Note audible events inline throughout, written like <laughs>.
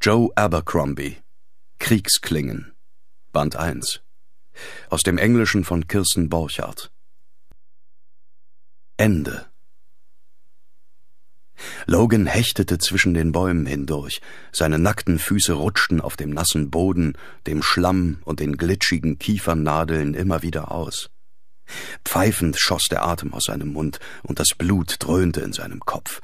Joe Abercrombie Kriegsklingen Band 1 aus dem Englischen von Kirsten Borchardt Ende Logan hechtete zwischen den Bäumen hindurch, seine nackten Füße rutschten auf dem nassen Boden, dem Schlamm und den glitschigen Kiefernadeln immer wieder aus. Pfeifend schoss der Atem aus seinem Mund, und das Blut dröhnte in seinem Kopf,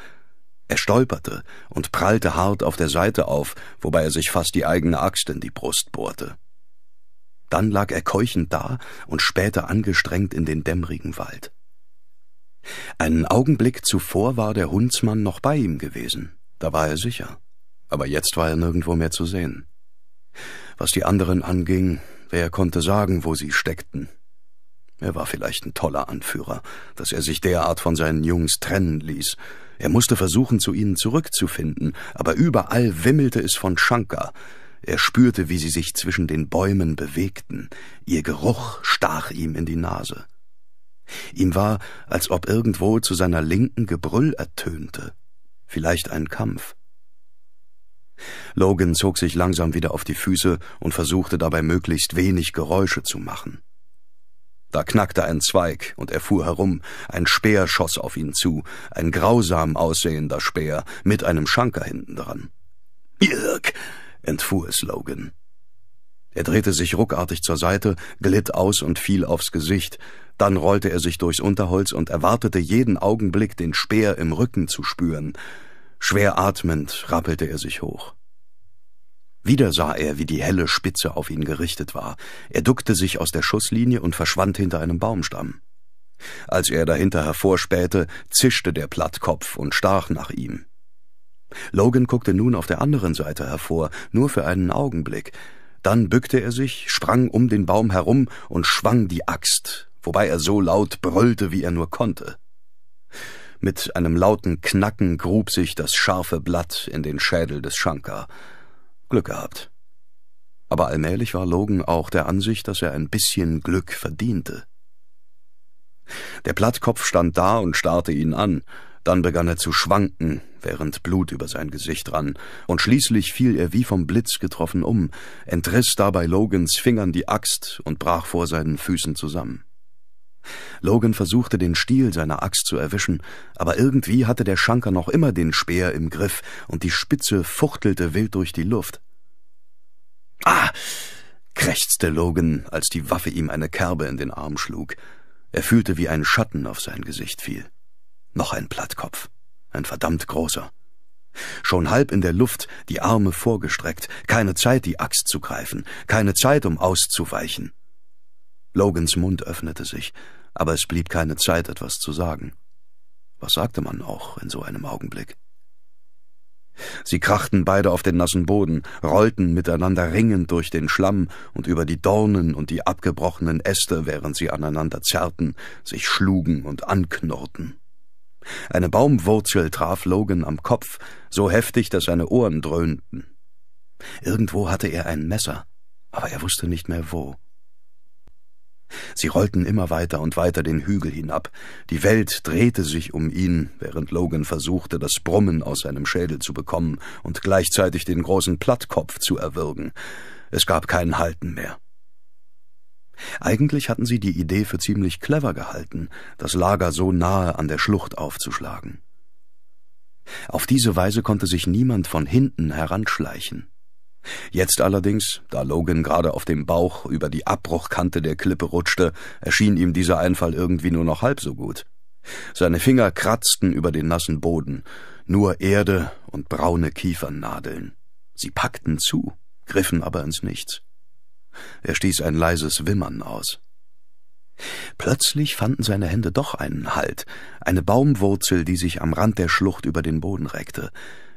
er stolperte und prallte hart auf der Seite auf, wobei er sich fast die eigene Axt in die Brust bohrte. Dann lag er keuchend da und spähte angestrengt in den dämmerigen Wald. Einen Augenblick zuvor war der Hundsmann noch bei ihm gewesen, da war er sicher, aber jetzt war er nirgendwo mehr zu sehen. Was die anderen anging, wer konnte sagen, wo sie steckten? Er war vielleicht ein toller Anführer, dass er sich derart von seinen Jungs trennen ließ er musste versuchen, zu ihnen zurückzufinden, aber überall wimmelte es von Shankar. Er spürte, wie sie sich zwischen den Bäumen bewegten. Ihr Geruch stach ihm in die Nase. Ihm war, als ob irgendwo zu seiner Linken Gebrüll ertönte. Vielleicht ein Kampf. Logan zog sich langsam wieder auf die Füße und versuchte dabei möglichst wenig Geräusche zu machen. Da knackte ein Zweig und er fuhr herum, ein Speer schoss auf ihn zu, ein grausam aussehender Speer mit einem Schanker hinten dran. Jörg! entfuhr es Logan. Er drehte sich ruckartig zur Seite, glitt aus und fiel aufs Gesicht, dann rollte er sich durchs Unterholz und erwartete jeden Augenblick, den Speer im Rücken zu spüren. Schwer atmend rappelte er sich hoch. Wieder sah er, wie die helle Spitze auf ihn gerichtet war. Er duckte sich aus der Schusslinie und verschwand hinter einem Baumstamm. Als er dahinter hervorspähte, zischte der Plattkopf und stach nach ihm. Logan guckte nun auf der anderen Seite hervor, nur für einen Augenblick. Dann bückte er sich, sprang um den Baum herum und schwang die Axt, wobei er so laut brüllte, wie er nur konnte. Mit einem lauten Knacken grub sich das scharfe Blatt in den Schädel des Shankar. Glück gehabt. Aber allmählich war Logan auch der Ansicht, dass er ein bisschen Glück verdiente. Der Plattkopf stand da und starrte ihn an, dann begann er zu schwanken, während Blut über sein Gesicht rann, und schließlich fiel er wie vom Blitz getroffen um, entriss dabei Logans Fingern die Axt und brach vor seinen Füßen zusammen. Logan versuchte, den Stiel seiner Axt zu erwischen, aber irgendwie hatte der Schanker noch immer den Speer im Griff und die Spitze fuchtelte wild durch die Luft. Ah! krächzte Logan, als die Waffe ihm eine Kerbe in den Arm schlug. Er fühlte, wie ein Schatten auf sein Gesicht fiel. Noch ein Plattkopf. Ein verdammt großer. Schon halb in der Luft, die Arme vorgestreckt, keine Zeit, die Axt zu greifen, keine Zeit, um auszuweichen. Logans Mund öffnete sich, aber es blieb keine Zeit, etwas zu sagen. Was sagte man auch in so einem Augenblick? Sie krachten beide auf den nassen Boden, rollten miteinander ringend durch den Schlamm und über die Dornen und die abgebrochenen Äste, während sie aneinander zerrten, sich schlugen und anknurrten. Eine Baumwurzel traf Logan am Kopf, so heftig, dass seine Ohren dröhnten. Irgendwo hatte er ein Messer, aber er wusste nicht mehr wo. Sie rollten immer weiter und weiter den Hügel hinab. Die Welt drehte sich um ihn, während Logan versuchte, das Brummen aus seinem Schädel zu bekommen und gleichzeitig den großen Plattkopf zu erwürgen. Es gab keinen Halten mehr. Eigentlich hatten sie die Idee für ziemlich clever gehalten, das Lager so nahe an der Schlucht aufzuschlagen. Auf diese Weise konnte sich niemand von hinten heranschleichen. Jetzt allerdings, da Logan gerade auf dem Bauch über die Abbruchkante der Klippe rutschte, erschien ihm dieser Einfall irgendwie nur noch halb so gut. Seine Finger kratzten über den nassen Boden, nur Erde und braune Kiefernadeln. Sie packten zu, griffen aber ins Nichts. Er stieß ein leises Wimmern aus. Plötzlich fanden seine Hände doch einen Halt, eine Baumwurzel, die sich am Rand der Schlucht über den Boden reckte.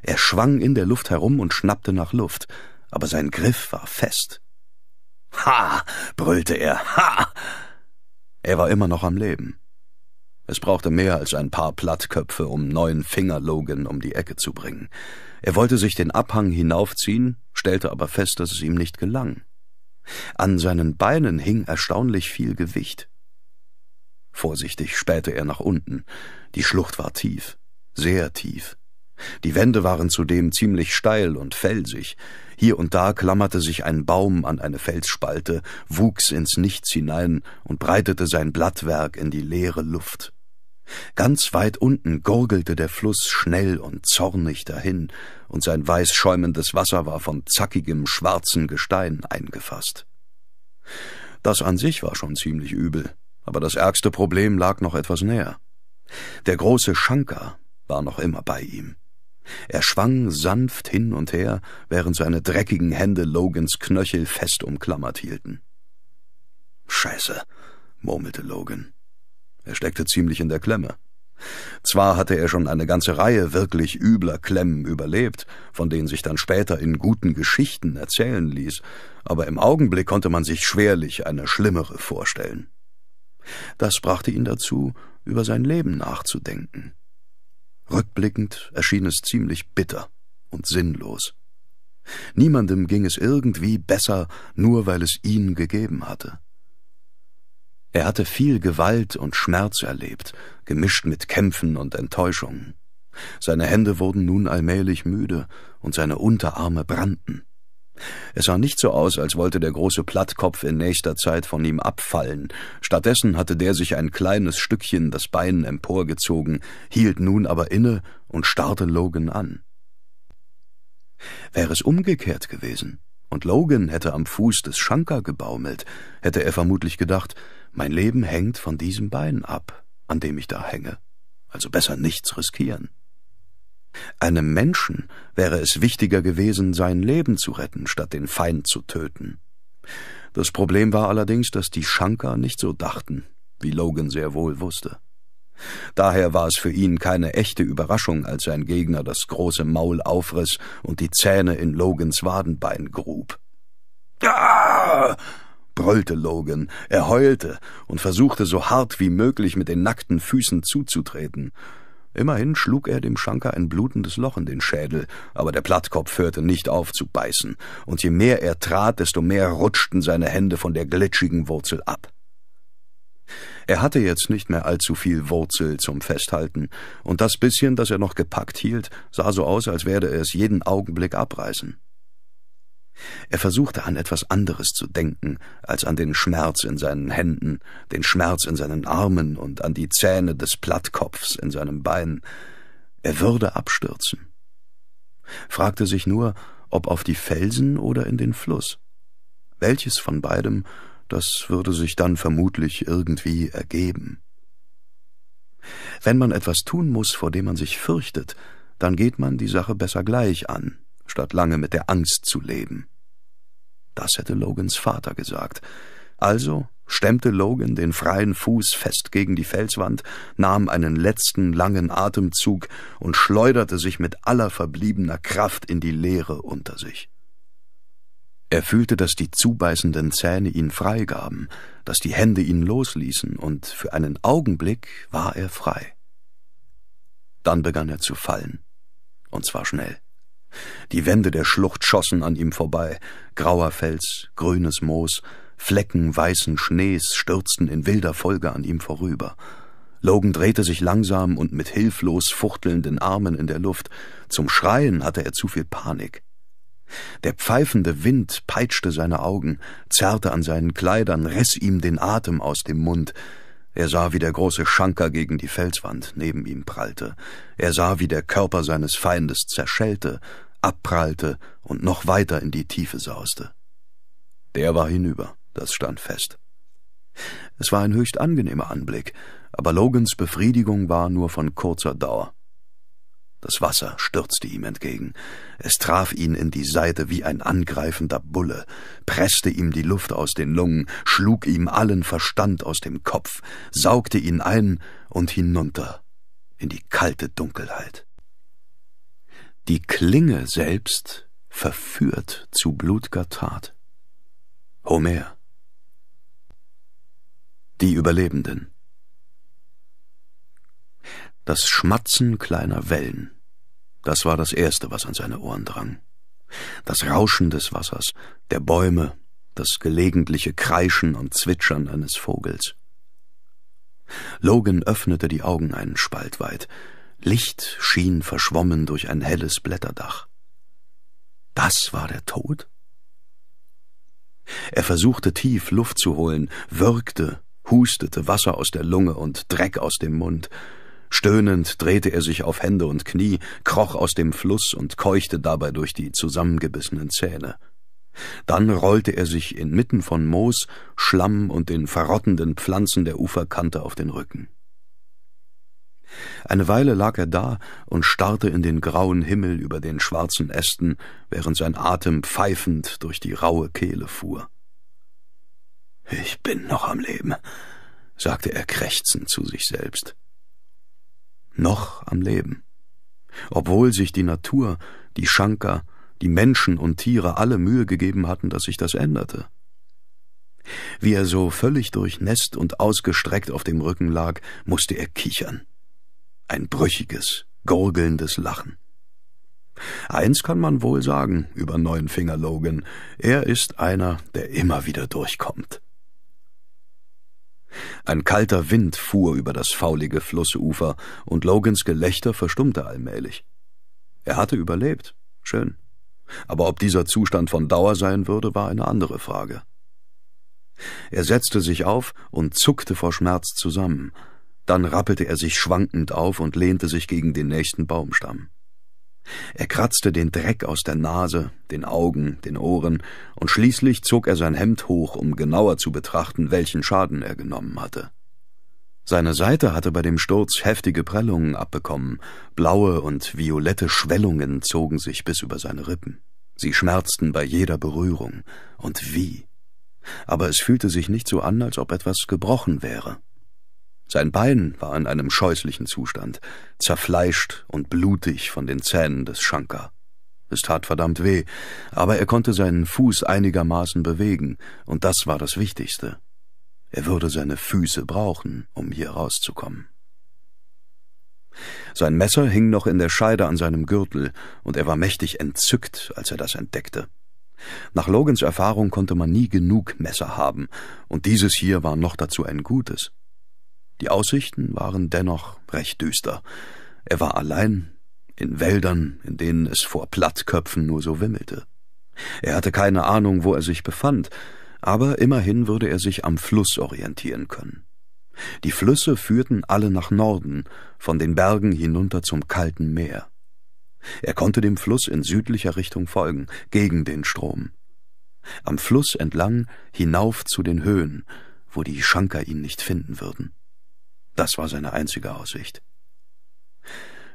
Er schwang in der Luft herum und schnappte nach Luft aber sein Griff war fest. Ha! brüllte er. Ha! Er war immer noch am Leben. Es brauchte mehr als ein paar Plattköpfe, um neuen Finger Logan um die Ecke zu bringen. Er wollte sich den Abhang hinaufziehen, stellte aber fest, dass es ihm nicht gelang. An seinen Beinen hing erstaunlich viel Gewicht. Vorsichtig spähte er nach unten. Die Schlucht war tief, sehr tief. Die Wände waren zudem ziemlich steil und felsig. Hier und da klammerte sich ein Baum an eine Felsspalte, wuchs ins Nichts hinein und breitete sein Blattwerk in die leere Luft. Ganz weit unten gurgelte der Fluss schnell und zornig dahin, und sein weiß schäumendes Wasser war von zackigem, schwarzen Gestein eingefasst. Das an sich war schon ziemlich übel, aber das ärgste Problem lag noch etwas näher. Der große Schanker war noch immer bei ihm. Er schwang sanft hin und her, während seine dreckigen Hände Logans Knöchel fest umklammert hielten. Scheiße, murmelte Logan. Er steckte ziemlich in der Klemme. Zwar hatte er schon eine ganze Reihe wirklich übler Klemmen überlebt, von denen sich dann später in guten Geschichten erzählen ließ, aber im Augenblick konnte man sich schwerlich eine schlimmere vorstellen. Das brachte ihn dazu, über sein Leben nachzudenken. Rückblickend erschien es ziemlich bitter und sinnlos. Niemandem ging es irgendwie besser, nur weil es ihn gegeben hatte. Er hatte viel Gewalt und Schmerz erlebt, gemischt mit Kämpfen und Enttäuschungen. Seine Hände wurden nun allmählich müde und seine Unterarme brannten. Es sah nicht so aus, als wollte der große Plattkopf in nächster Zeit von ihm abfallen. Stattdessen hatte der sich ein kleines Stückchen das Bein emporgezogen, hielt nun aber inne und starrte Logan an. Wäre es umgekehrt gewesen und Logan hätte am Fuß des Shankar gebaumelt, hätte er vermutlich gedacht, mein Leben hängt von diesem Bein ab, an dem ich da hänge, also besser nichts riskieren. Einem Menschen wäre es wichtiger gewesen, sein Leben zu retten, statt den Feind zu töten. Das Problem war allerdings, dass die Shankar nicht so dachten, wie Logan sehr wohl wusste. Daher war es für ihn keine echte Überraschung, als sein Gegner das große Maul aufriss und die Zähne in Logans Wadenbein grub. Ah! brüllte Logan, er heulte und versuchte so hart wie möglich mit den nackten Füßen zuzutreten. Immerhin schlug er dem Schanker ein blutendes Loch in den Schädel, aber der Plattkopf hörte nicht auf zu beißen, und je mehr er trat, desto mehr rutschten seine Hände von der glitschigen Wurzel ab. Er hatte jetzt nicht mehr allzu viel Wurzel zum Festhalten, und das bisschen, das er noch gepackt hielt, sah so aus, als werde er es jeden Augenblick abreißen. Er versuchte an etwas anderes zu denken, als an den Schmerz in seinen Händen, den Schmerz in seinen Armen und an die Zähne des Plattkopfs in seinem Bein. Er würde abstürzen. Fragte sich nur, ob auf die Felsen oder in den Fluss. Welches von beidem, das würde sich dann vermutlich irgendwie ergeben. Wenn man etwas tun muss, vor dem man sich fürchtet, dann geht man die Sache besser gleich an, statt lange mit der Angst zu leben. Das hätte Logans Vater gesagt. Also stemmte Logan den freien Fuß fest gegen die Felswand, nahm einen letzten langen Atemzug und schleuderte sich mit aller verbliebener Kraft in die Leere unter sich. Er fühlte, dass die zubeißenden Zähne ihn freigaben, dass die Hände ihn losließen, und für einen Augenblick war er frei. Dann begann er zu fallen, und zwar schnell. Die Wände der Schlucht schossen an ihm vorbei, grauer Fels, grünes Moos, Flecken weißen Schnees stürzten in wilder Folge an ihm vorüber. Logan drehte sich langsam und mit hilflos fuchtelnden Armen in der Luft. Zum Schreien hatte er zu viel Panik. Der pfeifende Wind peitschte seine Augen, zerrte an seinen Kleidern, riss ihm den Atem aus dem Mund. Er sah, wie der große Schanker gegen die Felswand neben ihm prallte. Er sah, wie der Körper seines Feindes zerschellte, abprallte und noch weiter in die Tiefe sauste. Der war hinüber, das stand fest. Es war ein höchst angenehmer Anblick, aber Logans Befriedigung war nur von kurzer Dauer. Das Wasser stürzte ihm entgegen. Es traf ihn in die Seite wie ein angreifender Bulle, presste ihm die Luft aus den Lungen, schlug ihm allen Verstand aus dem Kopf, saugte ihn ein und hinunter in die kalte Dunkelheit. Die Klinge selbst verführt zu blutger Tat. Homer. Die Überlebenden. Das Schmatzen kleiner Wellen, das war das Erste, was an seine Ohren drang. Das Rauschen des Wassers, der Bäume, das gelegentliche Kreischen und Zwitschern eines Vogels. Logan öffnete die Augen einen Spalt weit, Licht schien verschwommen durch ein helles Blätterdach. Das war der Tod? Er versuchte tief Luft zu holen, würgte, hustete Wasser aus der Lunge und Dreck aus dem Mund. Stöhnend drehte er sich auf Hände und Knie, kroch aus dem Fluss und keuchte dabei durch die zusammengebissenen Zähne. Dann rollte er sich inmitten von Moos, Schlamm und den verrottenden Pflanzen der Uferkante auf den Rücken. Eine Weile lag er da und starrte in den grauen Himmel über den schwarzen Ästen, während sein Atem pfeifend durch die raue Kehle fuhr. Ich bin noch am Leben, sagte er krächzend zu sich selbst. Noch am Leben. Obwohl sich die Natur, die Shankar, die Menschen und Tiere alle Mühe gegeben hatten, dass sich das änderte. Wie er so völlig durchnässt und ausgestreckt auf dem Rücken lag, musste er kichern ein brüchiges, gurgelndes Lachen. Eins kann man wohl sagen über Neunfinger Logan, er ist einer, der immer wieder durchkommt. Ein kalter Wind fuhr über das faulige Flussufer, und Logans Gelächter verstummte allmählich. Er hatte überlebt, schön. Aber ob dieser Zustand von Dauer sein würde, war eine andere Frage. Er setzte sich auf und zuckte vor Schmerz zusammen, dann rappelte er sich schwankend auf und lehnte sich gegen den nächsten Baumstamm. Er kratzte den Dreck aus der Nase, den Augen, den Ohren, und schließlich zog er sein Hemd hoch, um genauer zu betrachten, welchen Schaden er genommen hatte. Seine Seite hatte bei dem Sturz heftige Prellungen abbekommen, blaue und violette Schwellungen zogen sich bis über seine Rippen. Sie schmerzten bei jeder Berührung, und wie. Aber es fühlte sich nicht so an, als ob etwas gebrochen wäre. Sein Bein war in einem scheußlichen Zustand, zerfleischt und blutig von den Zähnen des Shankar. Es tat verdammt weh, aber er konnte seinen Fuß einigermaßen bewegen, und das war das Wichtigste. Er würde seine Füße brauchen, um hier rauszukommen. Sein Messer hing noch in der Scheide an seinem Gürtel, und er war mächtig entzückt, als er das entdeckte. Nach Logans Erfahrung konnte man nie genug Messer haben, und dieses hier war noch dazu ein gutes. Die Aussichten waren dennoch recht düster. Er war allein, in Wäldern, in denen es vor Plattköpfen nur so wimmelte. Er hatte keine Ahnung, wo er sich befand, aber immerhin würde er sich am Fluss orientieren können. Die Flüsse führten alle nach Norden, von den Bergen hinunter zum kalten Meer. Er konnte dem Fluss in südlicher Richtung folgen, gegen den Strom. Am Fluss entlang, hinauf zu den Höhen, wo die Schanker ihn nicht finden würden. Das war seine einzige Aussicht.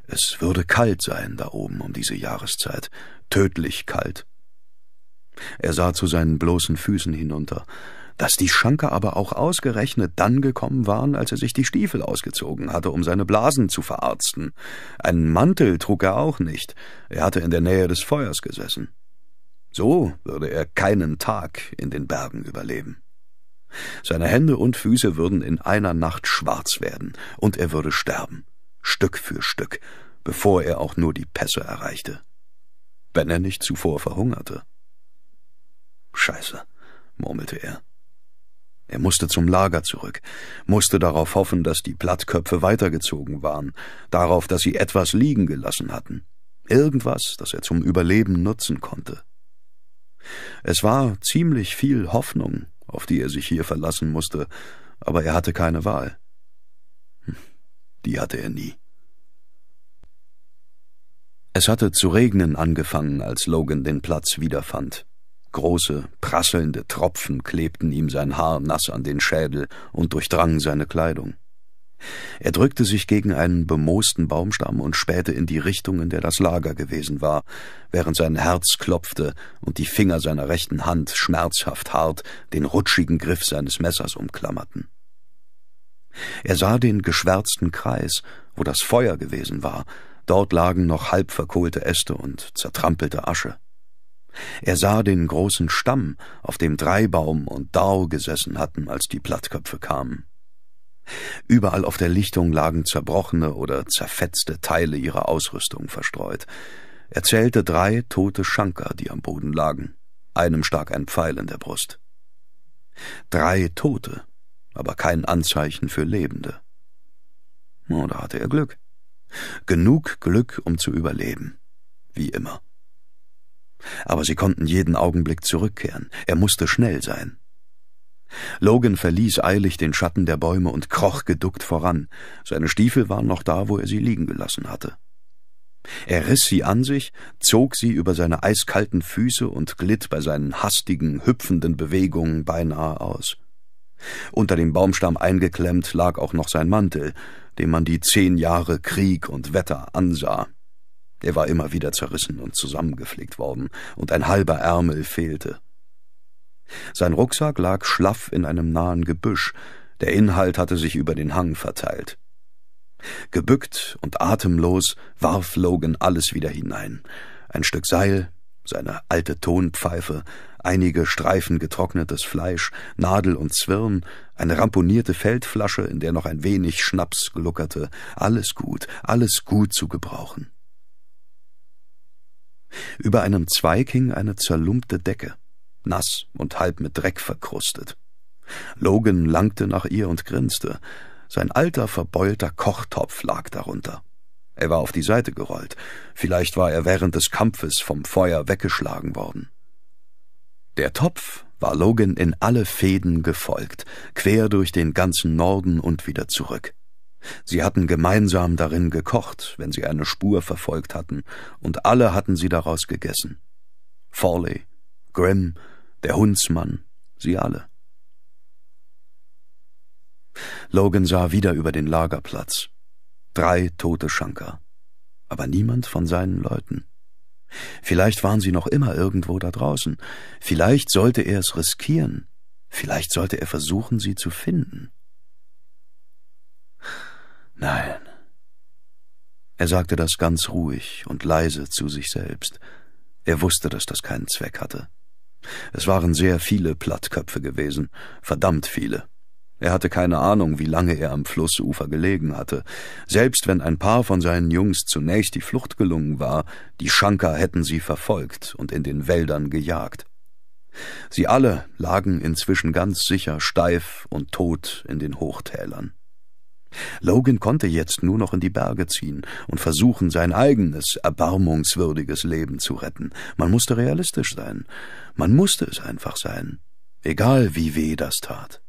Es würde kalt sein da oben um diese Jahreszeit, tödlich kalt. Er sah zu seinen bloßen Füßen hinunter, dass die Schanke aber auch ausgerechnet dann gekommen waren, als er sich die Stiefel ausgezogen hatte, um seine Blasen zu verarzten. Einen Mantel trug er auch nicht, er hatte in der Nähe des Feuers gesessen. So würde er keinen Tag in den Bergen überleben. Seine Hände und Füße würden in einer Nacht schwarz werden, und er würde sterben, Stück für Stück, bevor er auch nur die Pässe erreichte. Wenn er nicht zuvor verhungerte. Scheiße, murmelte er. Er musste zum Lager zurück, musste darauf hoffen, dass die Plattköpfe weitergezogen waren, darauf, dass sie etwas liegen gelassen hatten, irgendwas, das er zum Überleben nutzen konnte. Es war ziemlich viel Hoffnung, auf die er sich hier verlassen musste, aber er hatte keine Wahl. Hm, die hatte er nie. Es hatte zu regnen angefangen, als Logan den Platz wiederfand. Große, prasselnde Tropfen klebten ihm sein Haar nass an den Schädel und durchdrangen seine Kleidung. Er drückte sich gegen einen bemoosten Baumstamm und spähte in die Richtung, in der das Lager gewesen war, während sein Herz klopfte und die Finger seiner rechten Hand schmerzhaft hart den rutschigen Griff seines Messers umklammerten. Er sah den geschwärzten Kreis, wo das Feuer gewesen war, dort lagen noch halb verkohlte Äste und zertrampelte Asche. Er sah den großen Stamm, auf dem Dreibaum und Dau gesessen hatten, als die Plattköpfe kamen. Überall auf der Lichtung lagen zerbrochene oder zerfetzte Teile ihrer Ausrüstung verstreut. Er zählte drei tote Schanker, die am Boden lagen. Einem stak ein Pfeil in der Brust. Drei Tote, aber kein Anzeichen für Lebende. Da hatte er Glück? Genug Glück, um zu überleben. Wie immer. Aber sie konnten jeden Augenblick zurückkehren. Er musste schnell sein. Logan verließ eilig den Schatten der Bäume und kroch geduckt voran. Seine Stiefel waren noch da, wo er sie liegen gelassen hatte. Er riss sie an sich, zog sie über seine eiskalten Füße und glitt bei seinen hastigen, hüpfenden Bewegungen beinahe aus. Unter dem Baumstamm eingeklemmt lag auch noch sein Mantel, dem man die zehn Jahre Krieg und Wetter ansah. Er war immer wieder zerrissen und zusammengepflegt worden, und ein halber Ärmel fehlte. Sein Rucksack lag schlaff in einem nahen Gebüsch, der Inhalt hatte sich über den Hang verteilt. Gebückt und atemlos warf Logan alles wieder hinein. Ein Stück Seil, seine alte Tonpfeife, einige Streifen getrocknetes Fleisch, Nadel und Zwirn, eine ramponierte Feldflasche, in der noch ein wenig Schnaps gluckerte, alles gut, alles gut zu gebrauchen. Über einem Zweig hing eine zerlumpte Decke nass und halb mit Dreck verkrustet. Logan langte nach ihr und grinste. Sein alter, verbeulter Kochtopf lag darunter. Er war auf die Seite gerollt. Vielleicht war er während des Kampfes vom Feuer weggeschlagen worden. Der Topf war Logan in alle Fäden gefolgt, quer durch den ganzen Norden und wieder zurück. Sie hatten gemeinsam darin gekocht, wenn sie eine Spur verfolgt hatten, und alle hatten sie daraus gegessen. Forley, Grimm, der Hundsmann, sie alle. Logan sah wieder über den Lagerplatz. Drei tote Schanker. Aber niemand von seinen Leuten. Vielleicht waren sie noch immer irgendwo da draußen. Vielleicht sollte er es riskieren. Vielleicht sollte er versuchen, sie zu finden. Nein. Er sagte das ganz ruhig und leise zu sich selbst. Er wusste, dass das keinen Zweck hatte. Es waren sehr viele Plattköpfe gewesen, verdammt viele. Er hatte keine Ahnung, wie lange er am Flussufer gelegen hatte. Selbst wenn ein paar von seinen Jungs zunächst die Flucht gelungen war, die Schanker hätten sie verfolgt und in den Wäldern gejagt. Sie alle lagen inzwischen ganz sicher steif und tot in den Hochtälern. Logan konnte jetzt nur noch in die Berge ziehen und versuchen, sein eigenes, erbarmungswürdiges Leben zu retten. Man musste realistisch sein. Man musste es einfach sein. Egal wie weh das tat.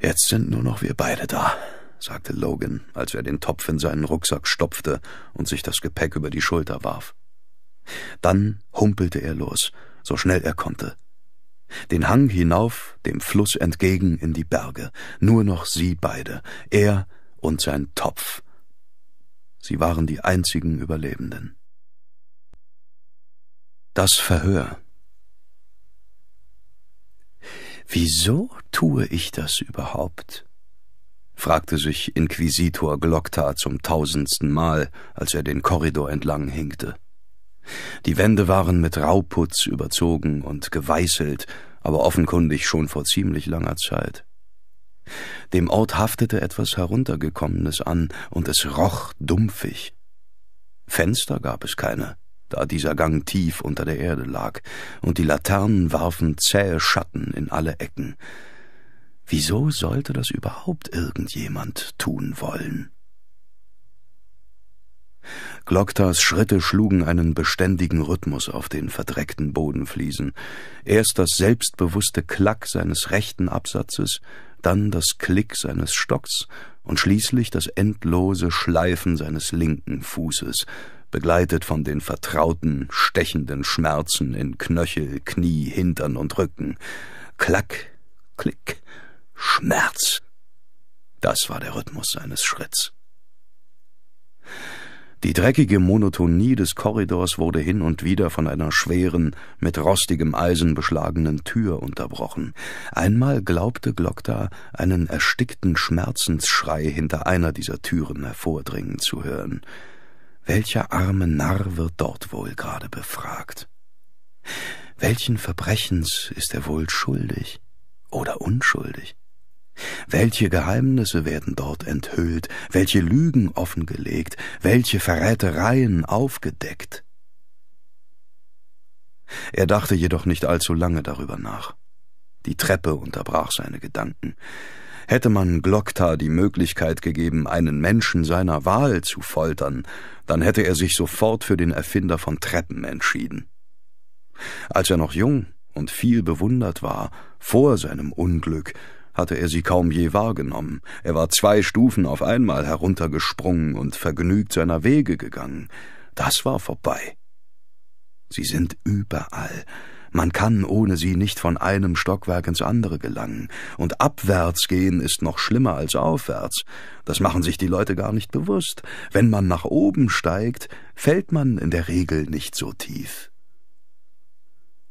Jetzt sind nur noch wir beide da, sagte Logan, als er den Topf in seinen Rucksack stopfte und sich das Gepäck über die Schulter warf. Dann humpelte er los, so schnell er konnte. Den Hang hinauf, dem Fluss entgegen in die Berge, nur noch sie beide, er und sein Topf. Sie waren die einzigen Überlebenden. Das Verhör. Wieso tue ich das überhaupt? fragte sich Inquisitor Glockta zum tausendsten Mal, als er den Korridor entlang hinkte. Die Wände waren mit Rauputz überzogen und geweißelt, aber offenkundig schon vor ziemlich langer Zeit. Dem Ort haftete etwas Heruntergekommenes an, und es roch dumpfig. Fenster gab es keine, da dieser Gang tief unter der Erde lag, und die Laternen warfen zähe Schatten in alle Ecken. Wieso sollte das überhaupt irgendjemand tun wollen? Glocktars Schritte schlugen einen beständigen Rhythmus auf den verdreckten Bodenfliesen. Erst das selbstbewusste Klack seines rechten Absatzes, dann das Klick seines Stocks und schließlich das endlose Schleifen seines linken Fußes, begleitet von den vertrauten, stechenden Schmerzen in Knöchel, Knie, Hintern und Rücken. Klack, Klick, Schmerz. Das war der Rhythmus seines Schritts. Die dreckige Monotonie des Korridors wurde hin und wieder von einer schweren, mit rostigem Eisen beschlagenen Tür unterbrochen. Einmal glaubte Glockta, einen erstickten Schmerzensschrei hinter einer dieser Türen hervordringen zu hören. Welcher arme Narr wird dort wohl gerade befragt? Welchen Verbrechens ist er wohl schuldig oder unschuldig? Welche Geheimnisse werden dort enthüllt, welche Lügen offengelegt, welche Verrätereien aufgedeckt? Er dachte jedoch nicht allzu lange darüber nach. Die Treppe unterbrach seine Gedanken. Hätte man Glockta die Möglichkeit gegeben, einen Menschen seiner Wahl zu foltern, dann hätte er sich sofort für den Erfinder von Treppen entschieden. Als er noch jung und viel bewundert war, vor seinem Unglück, hatte er sie kaum je wahrgenommen. Er war zwei Stufen auf einmal heruntergesprungen und vergnügt seiner Wege gegangen. Das war vorbei. Sie sind überall. Man kann ohne sie nicht von einem Stockwerk ins andere gelangen. Und abwärts gehen ist noch schlimmer als aufwärts. Das machen sich die Leute gar nicht bewusst. Wenn man nach oben steigt, fällt man in der Regel nicht so tief.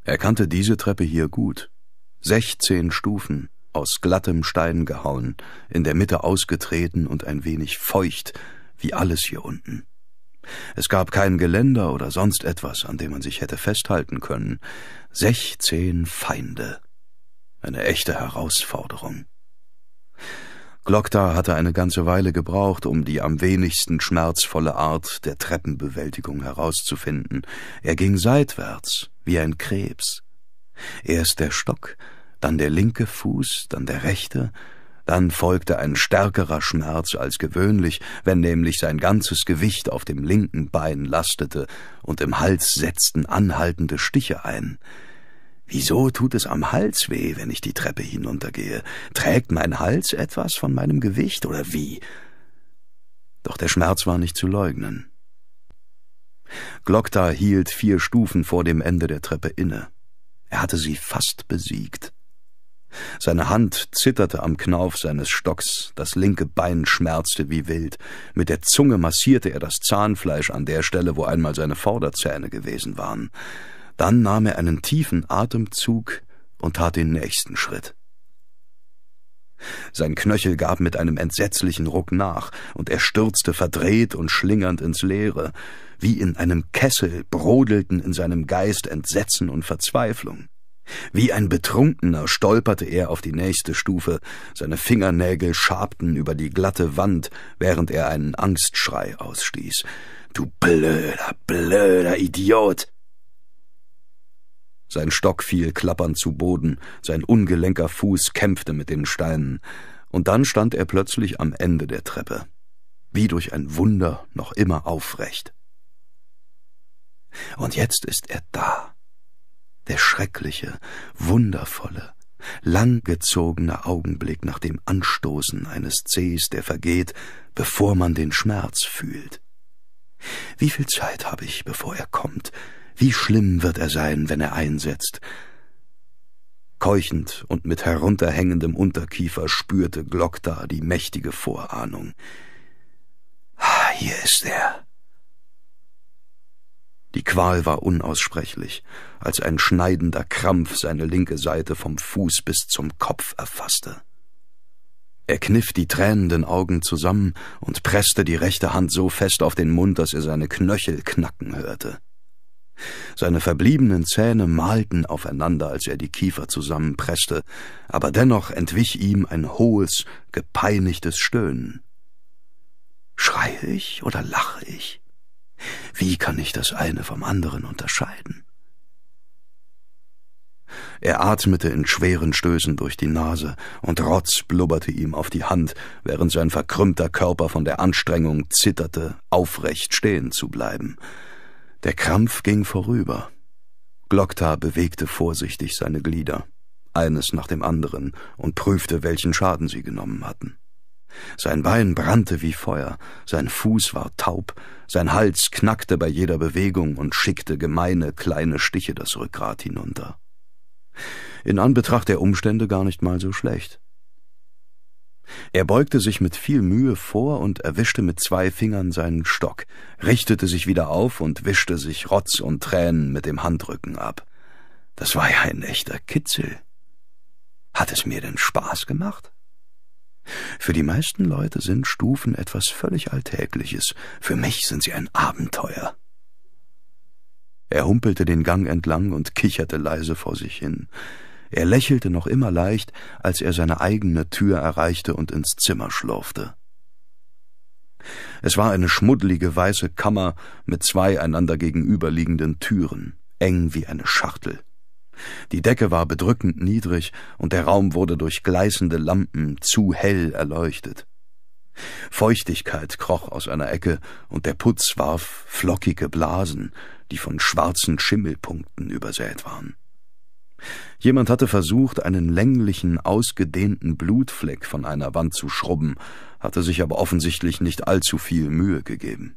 Er kannte diese Treppe hier gut. Sechzehn Stufen aus glattem Stein gehauen, in der Mitte ausgetreten und ein wenig feucht, wie alles hier unten. Es gab kein Geländer oder sonst etwas, an dem man sich hätte festhalten können. Sechzehn Feinde. Eine echte Herausforderung. Glockta hatte eine ganze Weile gebraucht, um die am wenigsten schmerzvolle Art der Treppenbewältigung herauszufinden. Er ging seitwärts, wie ein Krebs. Erst der Stock, dann der linke Fuß, dann der rechte, dann folgte ein stärkerer Schmerz als gewöhnlich, wenn nämlich sein ganzes Gewicht auf dem linken Bein lastete und im Hals setzten anhaltende Stiche ein. Wieso tut es am Hals weh, wenn ich die Treppe hinuntergehe? Trägt mein Hals etwas von meinem Gewicht oder wie? Doch der Schmerz war nicht zu leugnen. Glockta hielt vier Stufen vor dem Ende der Treppe inne. Er hatte sie fast besiegt. Seine Hand zitterte am Knauf seines Stocks, das linke Bein schmerzte wie wild, mit der Zunge massierte er das Zahnfleisch an der Stelle, wo einmal seine Vorderzähne gewesen waren. Dann nahm er einen tiefen Atemzug und tat den nächsten Schritt. Sein Knöchel gab mit einem entsetzlichen Ruck nach, und er stürzte verdreht und schlingernd ins Leere. Wie in einem Kessel brodelten in seinem Geist Entsetzen und Verzweiflung. Wie ein Betrunkener stolperte er auf die nächste Stufe, seine Fingernägel schabten über die glatte Wand, während er einen Angstschrei ausstieß. Du blöder, blöder Idiot. Sein Stock fiel klappernd zu Boden, sein ungelenker Fuß kämpfte mit den Steinen, und dann stand er plötzlich am Ende der Treppe, wie durch ein Wunder noch immer aufrecht. Und jetzt ist er da der schreckliche, wundervolle, langgezogene Augenblick nach dem Anstoßen eines Zehs, der vergeht, bevor man den Schmerz fühlt. Wie viel Zeit habe ich, bevor er kommt? Wie schlimm wird er sein, wenn er einsetzt? Keuchend und mit herunterhängendem Unterkiefer spürte Glockta die mächtige Vorahnung. Ah, hier ist er. Die Qual war unaussprechlich, als ein schneidender Krampf seine linke Seite vom Fuß bis zum Kopf erfasste. Er kniff die tränenden Augen zusammen und presste die rechte Hand so fest auf den Mund, dass er seine Knöchel knacken hörte. Seine verbliebenen Zähne malten aufeinander, als er die Kiefer zusammenpresste, aber dennoch entwich ihm ein hohes, gepeinigtes Stöhnen. Schreie ich oder lache ich? Wie kann ich das eine vom anderen unterscheiden? Er atmete in schweren Stößen durch die Nase, und Rotz blubberte ihm auf die Hand, während sein verkrümmter Körper von der Anstrengung zitterte, aufrecht stehen zu bleiben. Der Krampf ging vorüber. Glockta bewegte vorsichtig seine Glieder, eines nach dem anderen, und prüfte, welchen Schaden sie genommen hatten. Sein Bein brannte wie Feuer, sein Fuß war taub, sein Hals knackte bei jeder Bewegung und schickte gemeine kleine Stiche das Rückgrat hinunter. In Anbetracht der Umstände gar nicht mal so schlecht. Er beugte sich mit viel Mühe vor und erwischte mit zwei Fingern seinen Stock, richtete sich wieder auf und wischte sich Rotz und Tränen mit dem Handrücken ab. Das war ja ein echter Kitzel. Hat es mir denn Spaß gemacht? Für die meisten Leute sind Stufen etwas völlig Alltägliches, für mich sind sie ein Abenteuer. Er humpelte den Gang entlang und kicherte leise vor sich hin. Er lächelte noch immer leicht, als er seine eigene Tür erreichte und ins Zimmer schlurfte. Es war eine schmuddelige weiße Kammer mit zwei einander gegenüberliegenden Türen, eng wie eine Schachtel. Die Decke war bedrückend niedrig, und der Raum wurde durch gleißende Lampen zu hell erleuchtet. Feuchtigkeit kroch aus einer Ecke, und der Putz warf flockige Blasen, die von schwarzen Schimmelpunkten übersät waren. Jemand hatte versucht, einen länglichen, ausgedehnten Blutfleck von einer Wand zu schrubben, hatte sich aber offensichtlich nicht allzu viel Mühe gegeben.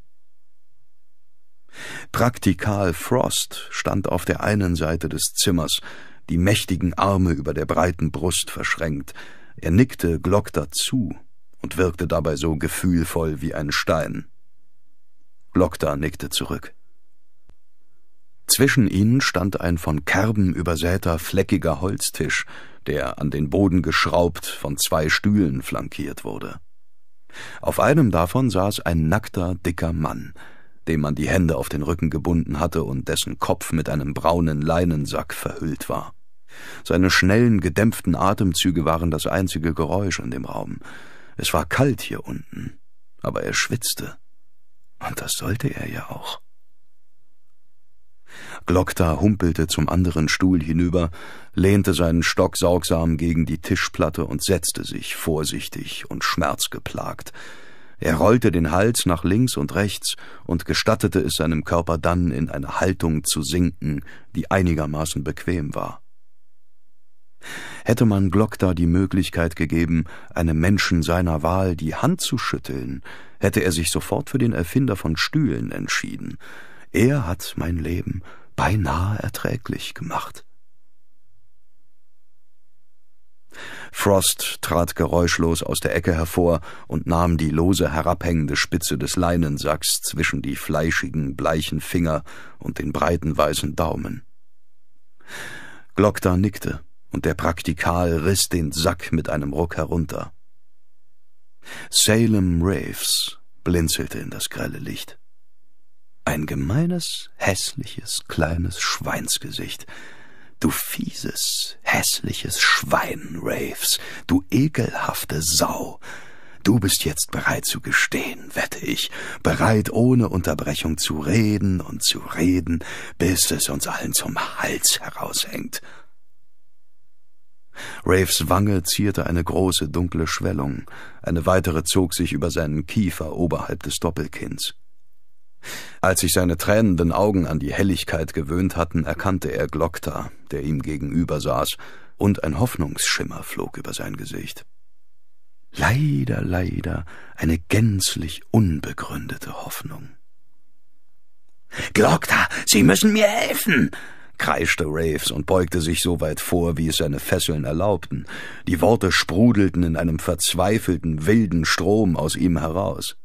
Praktikal Frost stand auf der einen Seite des Zimmers, die mächtigen Arme über der breiten Brust verschränkt. Er nickte Glockter zu und wirkte dabei so gefühlvoll wie ein Stein. Glockter nickte zurück. Zwischen ihnen stand ein von Kerben übersäter fleckiger Holztisch, der an den Boden geschraubt von zwei Stühlen flankiert wurde. Auf einem davon saß ein nackter, dicker Mann – dem man die Hände auf den Rücken gebunden hatte und dessen Kopf mit einem braunen Leinensack verhüllt war. Seine schnellen, gedämpften Atemzüge waren das einzige Geräusch in dem Raum. Es war kalt hier unten, aber er schwitzte. Und das sollte er ja auch. Glockta humpelte zum anderen Stuhl hinüber, lehnte seinen Stock sorgsam gegen die Tischplatte und setzte sich, vorsichtig und schmerzgeplagt, er rollte den Hals nach links und rechts und gestattete es seinem Körper dann, in eine Haltung zu sinken, die einigermaßen bequem war. Hätte man Glockta die Möglichkeit gegeben, einem Menschen seiner Wahl die Hand zu schütteln, hätte er sich sofort für den Erfinder von Stühlen entschieden. Er hat mein Leben beinahe erträglich gemacht. Frost trat geräuschlos aus der Ecke hervor und nahm die lose herabhängende Spitze des Leinensacks zwischen die fleischigen, bleichen Finger und den breiten weißen Daumen. Glockta nickte, und der Praktikal riss den Sack mit einem Ruck herunter. Salem Raves blinzelte in das grelle Licht. Ein gemeines, hässliches, kleines Schweinsgesicht, Du fieses, hässliches Schwein, Raves, du ekelhafte Sau. Du bist jetzt bereit zu gestehen, wette ich, bereit ohne Unterbrechung zu reden und zu reden, bis es uns allen zum Hals heraushängt. Raves Wange zierte eine große dunkle Schwellung, eine weitere zog sich über seinen Kiefer oberhalb des Doppelkinns. Als sich seine tränenden Augen an die Helligkeit gewöhnt hatten, erkannte er Glockta, der ihm gegenüber saß, und ein Hoffnungsschimmer flog über sein Gesicht. Leider, leider, eine gänzlich unbegründete Hoffnung. Glockta, Sie müssen mir helfen! kreischte Raves und beugte sich so weit vor, wie es seine Fesseln erlaubten. Die Worte sprudelten in einem verzweifelten, wilden Strom aus ihm heraus.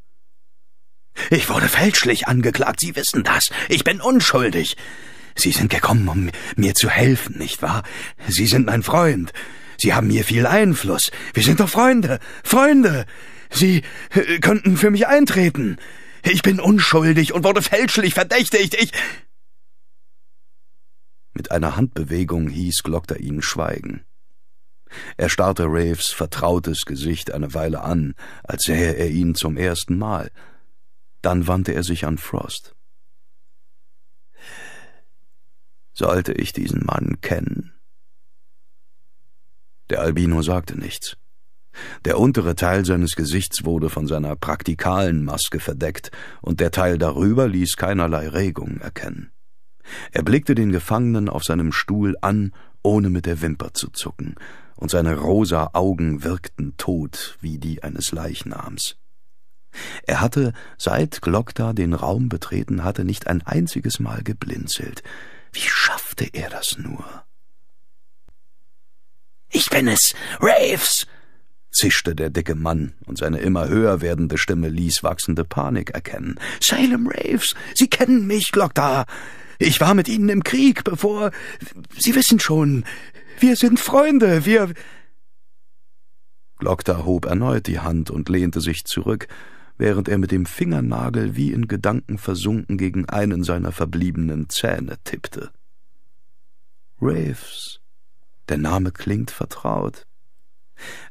Ich wurde fälschlich angeklagt, Sie wissen das. Ich bin unschuldig. Sie sind gekommen, um mir zu helfen, nicht wahr? Sie sind mein Freund. Sie haben mir viel Einfluss. Wir sind doch Freunde. Freunde. Sie äh, könnten für mich eintreten. Ich bin unschuldig und wurde fälschlich verdächtigt. Ich. Mit einer Handbewegung hieß Glockter ihn schweigen. Er starrte Raves vertrautes Gesicht eine Weile an, als sähe er ihn zum ersten Mal. Dann wandte er sich an Frost. Sollte ich diesen Mann kennen? Der Albino sagte nichts. Der untere Teil seines Gesichts wurde von seiner praktikalen Maske verdeckt, und der Teil darüber ließ keinerlei Regung erkennen. Er blickte den Gefangenen auf seinem Stuhl an, ohne mit der Wimper zu zucken, und seine rosa Augen wirkten tot wie die eines Leichnams. Er hatte, seit Glockta den Raum betreten hatte, nicht ein einziges Mal geblinzelt. Wie schaffte er das nur? Ich bin es, Raves! zischte der dicke Mann, und seine immer höher werdende Stimme ließ wachsende Panik erkennen. Salem Raves, Sie kennen mich, Glockta. Ich war mit Ihnen im Krieg, bevor. Sie wissen schon, wir sind Freunde, wir. Glockta hob erneut die Hand und lehnte sich zurück, während er mit dem Fingernagel wie in Gedanken versunken gegen einen seiner verbliebenen Zähne tippte. Raves. Der Name klingt vertraut.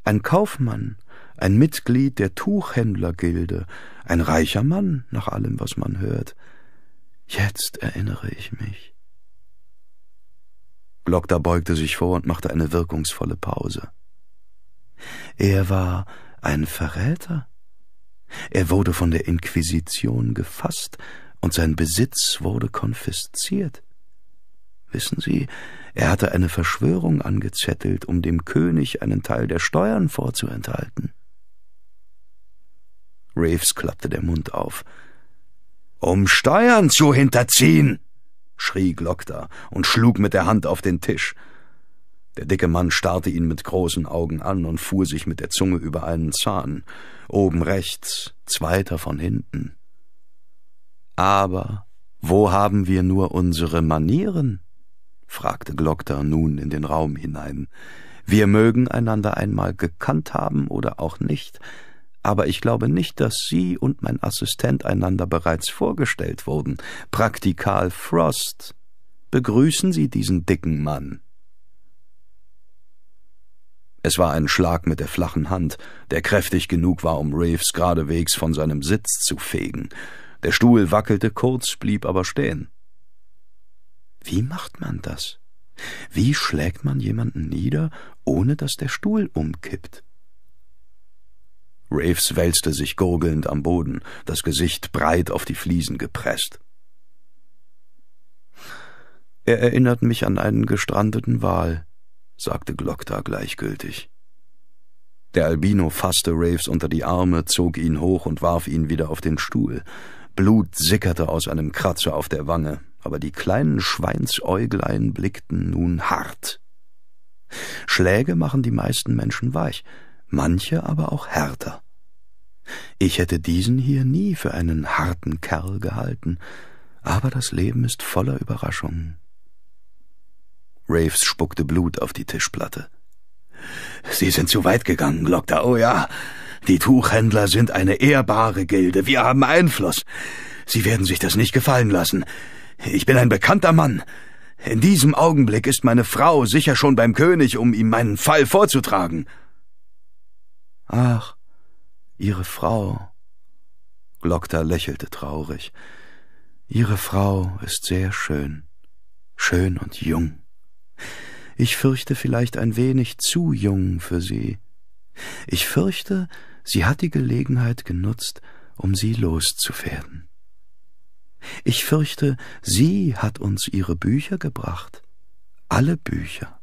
Ein Kaufmann, ein Mitglied der Tuchhändlergilde, ein reicher Mann, nach allem, was man hört. Jetzt erinnere ich mich. Lockter beugte sich vor und machte eine wirkungsvolle Pause. Er war ein Verräter? Er wurde von der Inquisition gefasst und sein Besitz wurde konfisziert. Wissen Sie, er hatte eine Verschwörung angezettelt, um dem König einen Teil der Steuern vorzuenthalten. Raves klappte der Mund auf. Um Steuern zu hinterziehen, schrie Glockter und schlug mit der Hand auf den Tisch. Der dicke Mann starrte ihn mit großen Augen an und fuhr sich mit der Zunge über einen Zahn oben rechts, zweiter von hinten. Aber wo haben wir nur unsere Manieren? fragte Glockter nun in den Raum hinein. Wir mögen einander einmal gekannt haben oder auch nicht, aber ich glaube nicht, dass Sie und mein Assistent einander bereits vorgestellt wurden. Praktikal Frost. Begrüßen Sie diesen dicken Mann. Es war ein Schlag mit der flachen Hand, der kräftig genug war, um Reeves geradewegs von seinem Sitz zu fegen. Der Stuhl wackelte kurz, blieb aber stehen. Wie macht man das? Wie schlägt man jemanden nieder, ohne dass der Stuhl umkippt? Raves wälzte sich gurgelnd am Boden, das Gesicht breit auf die Fliesen gepresst. Er erinnert mich an einen gestrandeten Wal, sagte Glockta gleichgültig. Der Albino fasste Raves unter die Arme, zog ihn hoch und warf ihn wieder auf den Stuhl. Blut sickerte aus einem Kratzer auf der Wange, aber die kleinen Schweinsäuglein blickten nun hart. Schläge machen die meisten Menschen weich, manche aber auch härter. Ich hätte diesen hier nie für einen harten Kerl gehalten, aber das Leben ist voller Überraschungen. Raves spuckte Blut auf die Tischplatte. Sie sind zu weit gegangen, Lockter. Oh ja. Die Tuchhändler sind eine ehrbare Gilde. Wir haben Einfluss. Sie werden sich das nicht gefallen lassen. Ich bin ein bekannter Mann. In diesem Augenblick ist meine Frau sicher schon beim König, um ihm meinen Fall vorzutragen. Ach, Ihre Frau. Glockter lächelte traurig. Ihre Frau ist sehr schön, schön und jung. Ich fürchte vielleicht ein wenig zu jung für sie. Ich fürchte, sie hat die Gelegenheit genutzt, um sie loszuwerden. Ich fürchte, sie hat uns ihre Bücher gebracht, alle Bücher.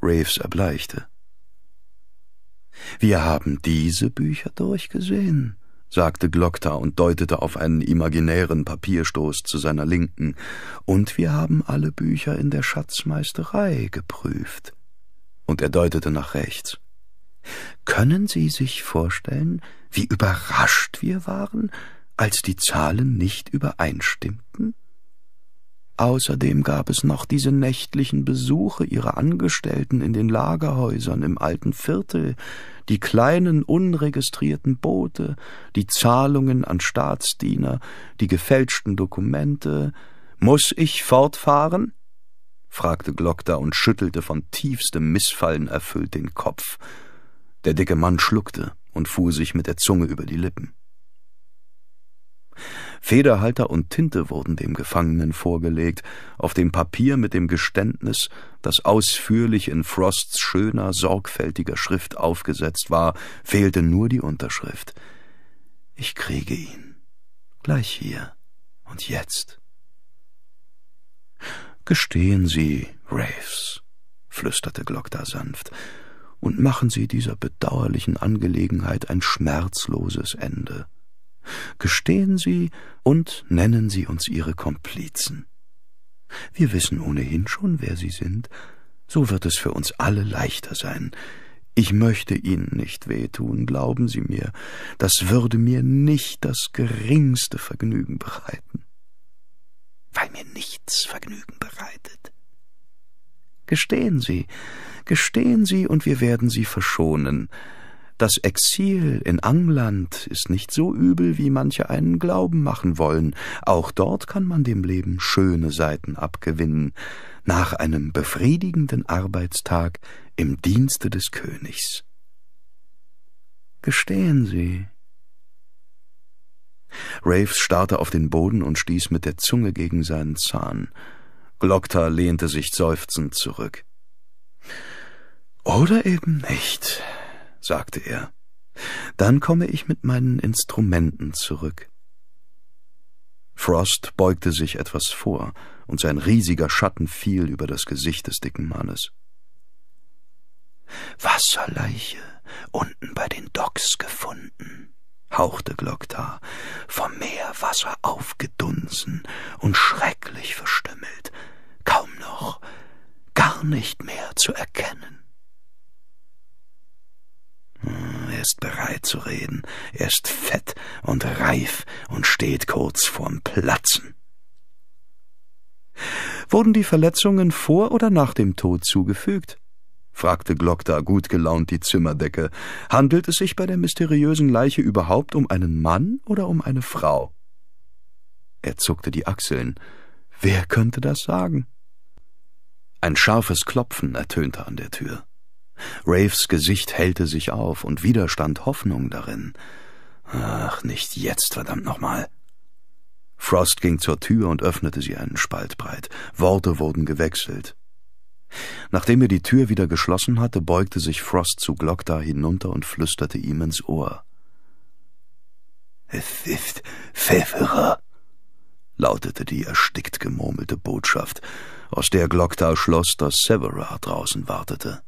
Raves erbleichte. Wir haben diese Bücher durchgesehen sagte Glockta und deutete auf einen imaginären Papierstoß zu seiner Linken, und wir haben alle Bücher in der Schatzmeisterei geprüft. Und er deutete nach rechts. Können Sie sich vorstellen, wie überrascht wir waren, als die Zahlen nicht übereinstimmten? Außerdem gab es noch diese nächtlichen Besuche ihrer Angestellten in den Lagerhäusern im alten Viertel, die kleinen unregistrierten Boote, die Zahlungen an Staatsdiener, die gefälschten Dokumente. Muss ich fortfahren? fragte Glockter und schüttelte von tiefstem Missfallen erfüllt den Kopf. Der dicke Mann schluckte und fuhr sich mit der Zunge über die Lippen. Federhalter und Tinte wurden dem Gefangenen vorgelegt, auf dem Papier mit dem Geständnis, das ausführlich in Frosts schöner, sorgfältiger Schrift aufgesetzt war, fehlte nur die Unterschrift. Ich kriege ihn. Gleich hier und jetzt. Gestehen Sie, Raves, flüsterte Glockda sanft, und machen Sie dieser bedauerlichen Angelegenheit ein schmerzloses Ende. Gestehen Sie und nennen Sie uns Ihre Komplizen. Wir wissen ohnehin schon, wer Sie sind. So wird es für uns alle leichter sein. Ich möchte Ihnen nicht wehtun, glauben Sie mir. Das würde mir nicht das geringste Vergnügen bereiten. Weil mir nichts Vergnügen bereitet. Gestehen Sie, gestehen Sie, und wir werden Sie verschonen. Das Exil in England ist nicht so übel, wie manche einen glauben machen wollen. Auch dort kann man dem Leben schöne Seiten abgewinnen, nach einem befriedigenden Arbeitstag im Dienste des Königs. Gestehen Sie. Raves starrte auf den Boden und stieß mit der Zunge gegen seinen Zahn. Glockta lehnte sich seufzend zurück. Oder eben nicht sagte er. Dann komme ich mit meinen Instrumenten zurück. Frost beugte sich etwas vor, und sein riesiger Schatten fiel über das Gesicht des dicken Mannes. Wasserleiche unten bei den Docks gefunden, hauchte Glockta, vom Meerwasser aufgedunsen und schrecklich verstümmelt, kaum noch, gar nicht mehr zu erkennen. Hm, er ist bereit zu reden, er ist fett und reif und steht kurz vorm Platzen. Wurden die Verletzungen vor oder nach dem Tod zugefügt? fragte Glockta gut gelaunt die Zimmerdecke. Handelt es sich bei der mysteriösen Leiche überhaupt um einen Mann oder um eine Frau? Er zuckte die Achseln. Wer könnte das sagen? Ein scharfes Klopfen ertönte an der Tür. Raves Gesicht hellte sich auf, und wieder stand Hoffnung darin. Ach, nicht jetzt, verdammt nochmal. Frost ging zur Tür und öffnete sie einen Spalt breit. Worte wurden gewechselt. Nachdem er die Tür wieder geschlossen hatte, beugte sich Frost zu Glockda hinunter und flüsterte ihm ins Ohr. Es ist Pfefferer, lautete die erstickt gemurmelte Botschaft, aus der Glockda schloss, dass Severer draußen wartete.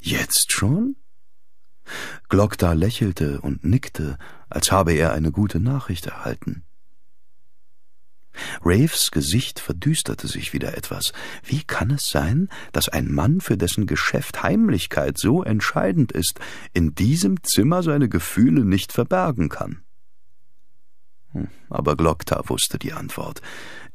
Jetzt schon? Glockta lächelte und nickte, als habe er eine gute Nachricht erhalten. Raves Gesicht verdüsterte sich wieder etwas. Wie kann es sein, dass ein Mann, für dessen Geschäft Heimlichkeit so entscheidend ist, in diesem Zimmer seine Gefühle nicht verbergen kann? Hm, aber Glockta wusste die Antwort.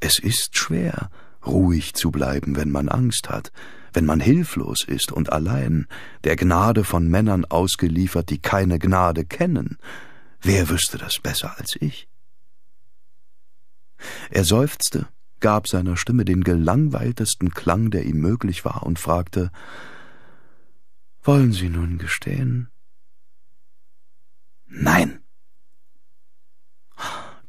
Es ist schwer, ruhig zu bleiben, wenn man Angst hat wenn man hilflos ist und allein, der Gnade von Männern ausgeliefert, die keine Gnade kennen, wer wüsste das besser als ich? Er seufzte, gab seiner Stimme den gelangweiltesten Klang, der ihm möglich war, und fragte Wollen Sie nun gestehen? Nein.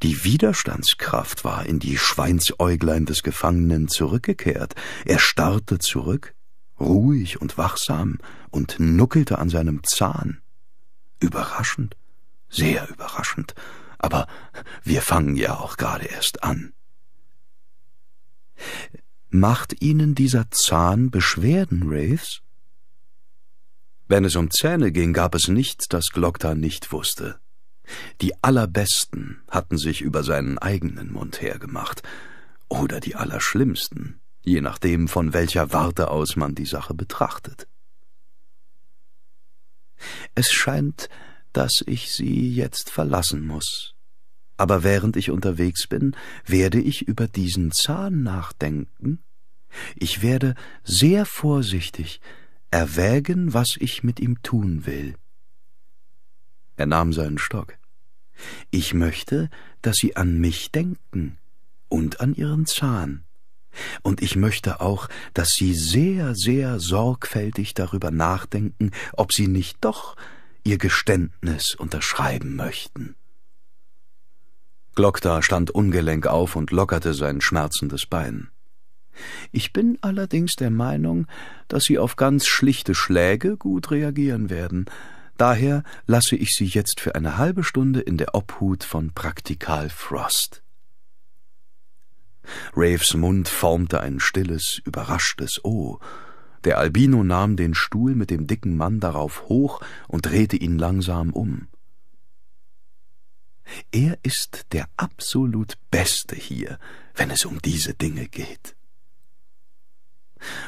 Die Widerstandskraft war in die Schweinsäuglein des Gefangenen zurückgekehrt. Er starrte zurück, ruhig und wachsam, und nuckelte an seinem Zahn. Überraschend, sehr überraschend, aber wir fangen ja auch gerade erst an. Macht Ihnen dieser Zahn Beschwerden, Raves? Wenn es um Zähne ging, gab es nichts, das Glockta nicht wusste. Die allerbesten hatten sich über seinen eigenen Mund hergemacht, oder die allerschlimmsten je nachdem von welcher Warte aus man die Sache betrachtet. Es scheint, dass ich Sie jetzt verlassen muss. Aber während ich unterwegs bin, werde ich über diesen Zahn nachdenken. Ich werde sehr vorsichtig erwägen, was ich mit ihm tun will. Er nahm seinen Stock. Ich möchte, dass Sie an mich denken und an Ihren Zahn. Und ich möchte auch, dass Sie sehr, sehr sorgfältig darüber nachdenken, ob Sie nicht doch Ihr Geständnis unterschreiben möchten. Glockta stand ungelenk auf und lockerte sein schmerzendes Bein. Ich bin allerdings der Meinung, dass Sie auf ganz schlichte Schläge gut reagieren werden. Daher lasse ich Sie jetzt für eine halbe Stunde in der Obhut von Praktikal Frost. Raves Mund formte ein stilles, überraschtes O. Der Albino nahm den Stuhl mit dem dicken Mann darauf hoch und drehte ihn langsam um. Er ist der absolut Beste hier, wenn es um diese Dinge geht.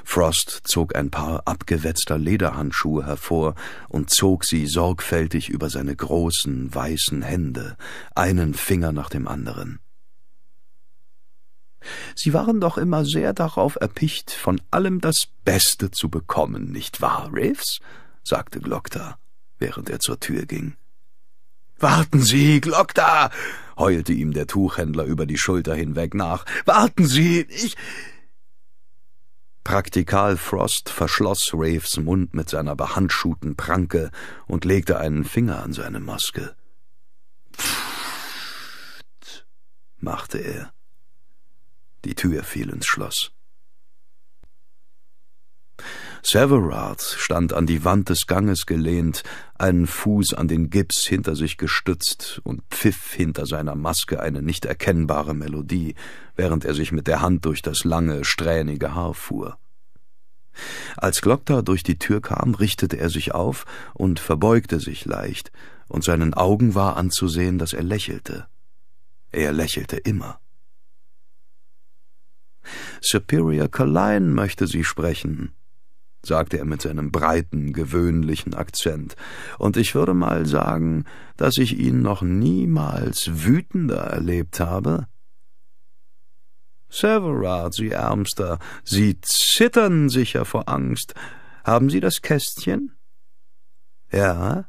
Frost zog ein paar abgewetzter Lederhandschuhe hervor und zog sie sorgfältig über seine großen, weißen Hände, einen Finger nach dem anderen. Sie waren doch immer sehr darauf erpicht, von allem das Beste zu bekommen, nicht wahr, Reeves? sagte Glockta, während er zur Tür ging. Warten Sie, Glockta! heulte ihm der Tuchhändler über die Schulter hinweg nach. Warten Sie, ich. Praktikal Frost verschloss Raves Mund mit seiner behandschuhten Pranke und legte einen Finger an seine Maske. Pfft, machte er. Die Tür fiel ins Schloss. Severard stand an die Wand des Ganges gelehnt, einen Fuß an den Gips hinter sich gestützt und pfiff hinter seiner Maske eine nicht erkennbare Melodie, während er sich mit der Hand durch das lange, strähnige Haar fuhr. Als Glockta durch die Tür kam, richtete er sich auf und verbeugte sich leicht, und seinen Augen war anzusehen, dass er lächelte. Er lächelte immer. Superior Colline möchte Sie sprechen, sagte er mit seinem breiten, gewöhnlichen Akzent, und ich würde mal sagen, dass ich ihn noch niemals wütender erlebt habe. Severard, Sie Ärmster, Sie zittern sicher vor Angst. Haben Sie das Kästchen? Ja.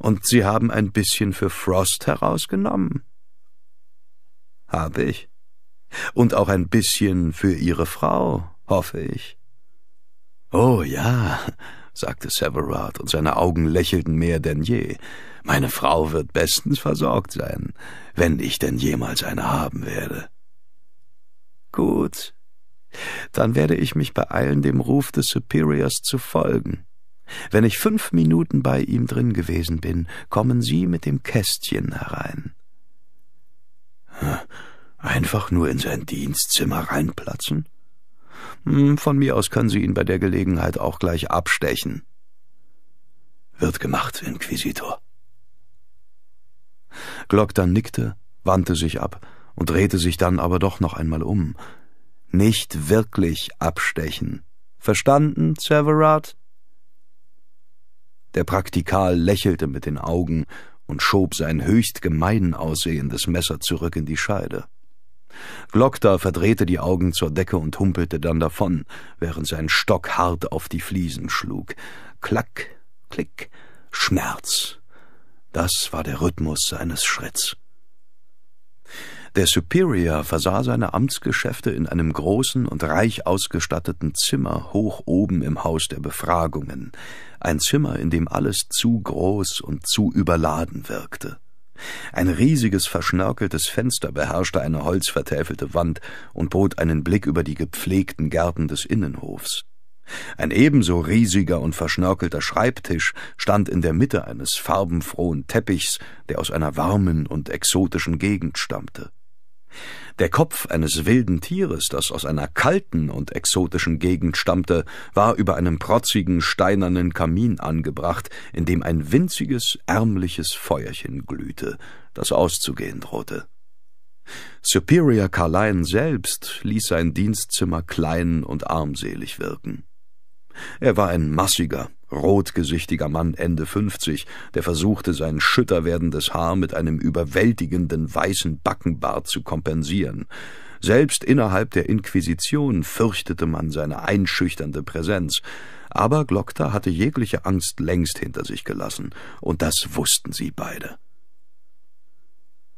Und Sie haben ein bisschen für Frost herausgenommen. Hab ich. Und auch ein bisschen für Ihre Frau, hoffe ich. Oh ja, sagte Severard, und seine Augen lächelten mehr denn je. Meine Frau wird bestens versorgt sein, wenn ich denn jemals eine haben werde. Gut, dann werde ich mich beeilen, dem Ruf des Superiors zu folgen. Wenn ich fünf Minuten bei ihm drin gewesen bin, kommen Sie mit dem Kästchen herein. Hm. Einfach nur in sein Dienstzimmer reinplatzen? Hm, von mir aus können Sie ihn bei der Gelegenheit auch gleich abstechen. Wird gemacht, Inquisitor. Glock dann nickte, wandte sich ab und drehte sich dann aber doch noch einmal um. Nicht wirklich abstechen. Verstanden, Severat? Der Praktikal lächelte mit den Augen und schob sein höchst gemein aussehendes Messer zurück in die Scheide. Glockta verdrehte die Augen zur Decke und humpelte dann davon, während sein Stock hart auf die Fliesen schlug. Klack, klick, Schmerz. Das war der Rhythmus seines Schritts. Der Superior versah seine Amtsgeschäfte in einem großen und reich ausgestatteten Zimmer hoch oben im Haus der Befragungen, ein Zimmer, in dem alles zu groß und zu überladen wirkte. Ein riesiges verschnörkeltes Fenster beherrschte eine holzvertäfelte Wand und bot einen Blick über die gepflegten Gärten des Innenhofs. Ein ebenso riesiger und verschnörkelter Schreibtisch stand in der Mitte eines farbenfrohen Teppichs, der aus einer warmen und exotischen Gegend stammte. Der Kopf eines wilden Tieres, das aus einer kalten und exotischen Gegend stammte, war über einem protzigen steinernen Kamin angebracht, in dem ein winziges, ärmliches Feuerchen glühte, das auszugehen drohte. Superior Carline selbst ließ sein Dienstzimmer klein und armselig wirken. Er war ein massiger, rotgesichtiger Mann Ende 50, der versuchte, sein schütter werdendes Haar mit einem überwältigenden weißen Backenbart zu kompensieren. Selbst innerhalb der Inquisition fürchtete man seine einschüchternde Präsenz, aber Glockter hatte jegliche Angst längst hinter sich gelassen, und das wussten sie beide.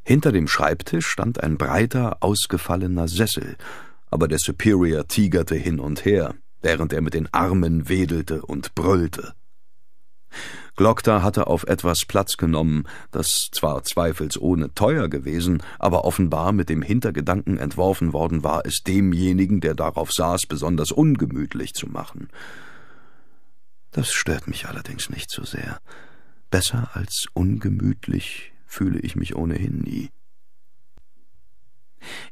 Hinter dem Schreibtisch stand ein breiter, ausgefallener Sessel, aber der Superior tigerte hin und her, während er mit den Armen wedelte und brüllte. Glockta hatte auf etwas Platz genommen, das zwar zweifelsohne teuer gewesen, aber offenbar mit dem Hintergedanken entworfen worden war, es demjenigen, der darauf saß, besonders ungemütlich zu machen. Das stört mich allerdings nicht so sehr. Besser als ungemütlich fühle ich mich ohnehin nie.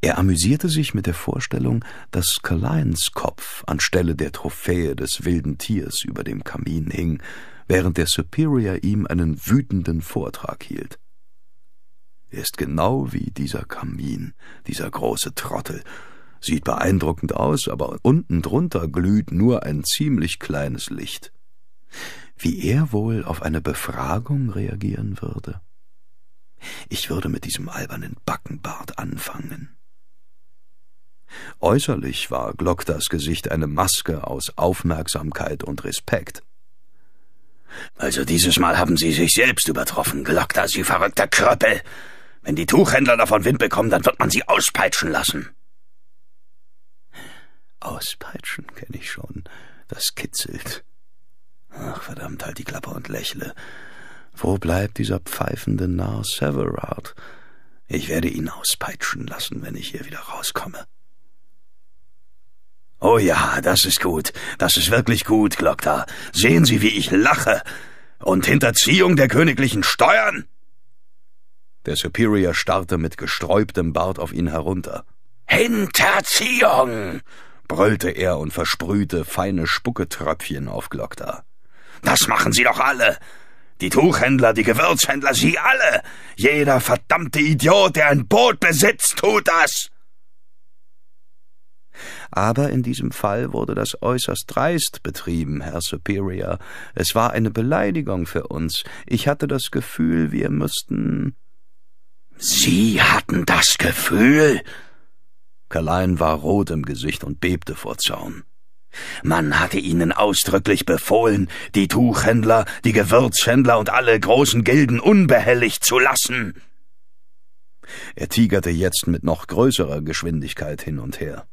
Er amüsierte sich mit der Vorstellung, dass Carlines Kopf anstelle der Trophäe des wilden Tiers über dem Kamin hing, während der Superior ihm einen wütenden Vortrag hielt. Er ist genau wie dieser Kamin, dieser große Trottel. Sieht beeindruckend aus, aber unten drunter glüht nur ein ziemlich kleines Licht. Wie er wohl auf eine Befragung reagieren würde? Ich würde mit diesem albernen Backenbart anfangen. Äußerlich war Glocktas Gesicht eine Maske aus Aufmerksamkeit und Respekt. Also dieses Mal haben Sie sich selbst übertroffen, Glockta, Sie verrückter Kröppel. Wenn die Tuchhändler davon Wind bekommen, dann wird man sie auspeitschen lassen. Auspeitschen kenne ich schon. Das kitzelt. Ach, verdammt, halt die Klappe und lächle. Wo bleibt dieser pfeifende Narr Severard? Ich werde ihn auspeitschen lassen, wenn ich hier wieder rauskomme. Oh ja, das ist gut, das ist wirklich gut, Glockta. Sehen Sie, wie ich lache. Und Hinterziehung der königlichen Steuern? Der Superior starrte mit gesträubtem Bart auf ihn herunter. Hinterziehung! brüllte er und versprühte feine Spucketröpfchen auf Glockta. Das machen Sie doch alle. Die Tuchhändler, die Gewürzhändler, sie alle. Jeder verdammte Idiot, der ein Boot besitzt, tut das. Aber in diesem Fall wurde das äußerst dreist betrieben, Herr Superior. Es war eine Beleidigung für uns. Ich hatte das Gefühl, wir müssten. Sie hatten das Gefühl? Kalein war rot im Gesicht und bebte vor Zaun. Man hatte ihnen ausdrücklich befohlen, die Tuchhändler, die Gewürzhändler und alle großen Gilden unbehelligt zu lassen. Er tigerte jetzt mit noch größerer Geschwindigkeit hin und her.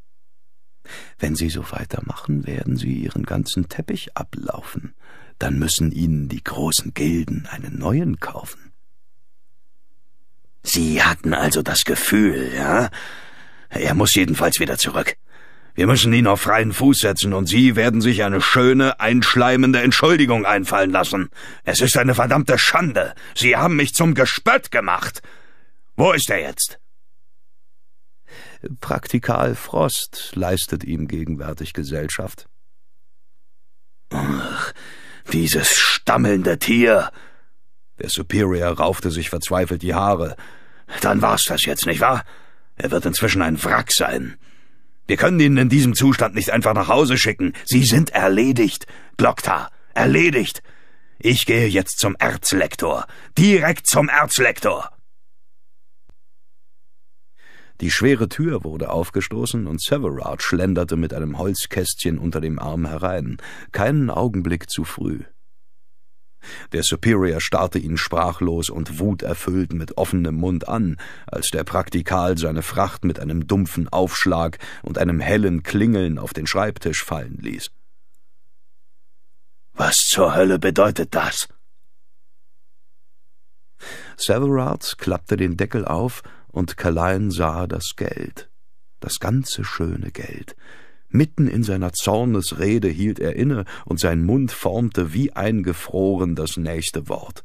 Wenn Sie so weitermachen, werden Sie Ihren ganzen Teppich ablaufen. Dann müssen Ihnen die großen Gilden einen neuen kaufen. Sie hatten also das Gefühl, ja? Er muss jedenfalls wieder zurück. Wir müssen ihn auf freien Fuß setzen und Sie werden sich eine schöne, einschleimende Entschuldigung einfallen lassen. Es ist eine verdammte Schande. Sie haben mich zum Gespött gemacht. Wo ist er jetzt? Praktikal Frost leistet ihm gegenwärtig Gesellschaft. Ach, dieses stammelnde Tier! Der Superior raufte sich verzweifelt die Haare. Dann war's das jetzt, nicht wahr? Er wird inzwischen ein Wrack sein. Wir können ihn in diesem Zustand nicht einfach nach Hause schicken. Sie sind erledigt. Glockta, erledigt. Ich gehe jetzt zum Erzlektor. Direkt zum Erzlektor. Die schwere Tür wurde aufgestoßen und Severard schlenderte mit einem Holzkästchen unter dem Arm herein, keinen Augenblick zu früh. Der Superior starrte ihn sprachlos und wuterfüllt mit offenem Mund an, als der Praktikal seine Fracht mit einem dumpfen Aufschlag und einem hellen Klingeln auf den Schreibtisch fallen ließ. Was zur Hölle bedeutet das? Severard klappte den Deckel auf, und Kalein sah das Geld, das ganze schöne Geld, Mitten in seiner Zornesrede hielt er inne, und sein Mund formte wie eingefroren das nächste Wort.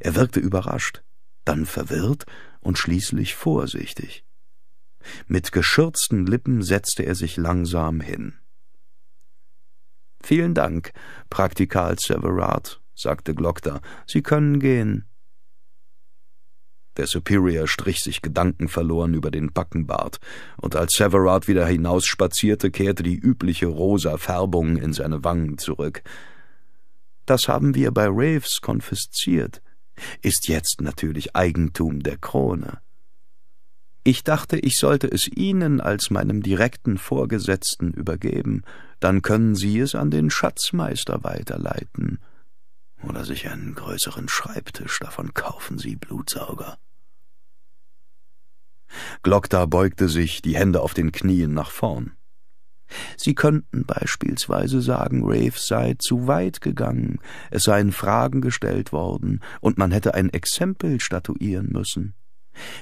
Er wirkte überrascht, dann verwirrt und schließlich vorsichtig. Mit geschürzten Lippen setzte er sich langsam hin. Vielen Dank, Praktikal Severat, sagte Glockter, Sie können gehen. Der Superior strich sich gedankenverloren über den Backenbart, und als Severard wieder hinausspazierte, kehrte die übliche rosa Färbung in seine Wangen zurück. Das haben wir bei Raves konfisziert, ist jetzt natürlich Eigentum der Krone. Ich dachte, ich sollte es Ihnen als meinem direkten Vorgesetzten übergeben, dann können Sie es an den Schatzmeister weiterleiten. Oder sich einen größeren Schreibtisch, davon kaufen Sie Blutsauger. Glockta beugte sich, die Hände auf den Knien nach vorn. Sie könnten beispielsweise sagen, Rafe sei zu weit gegangen, es seien Fragen gestellt worden, und man hätte ein Exempel statuieren müssen.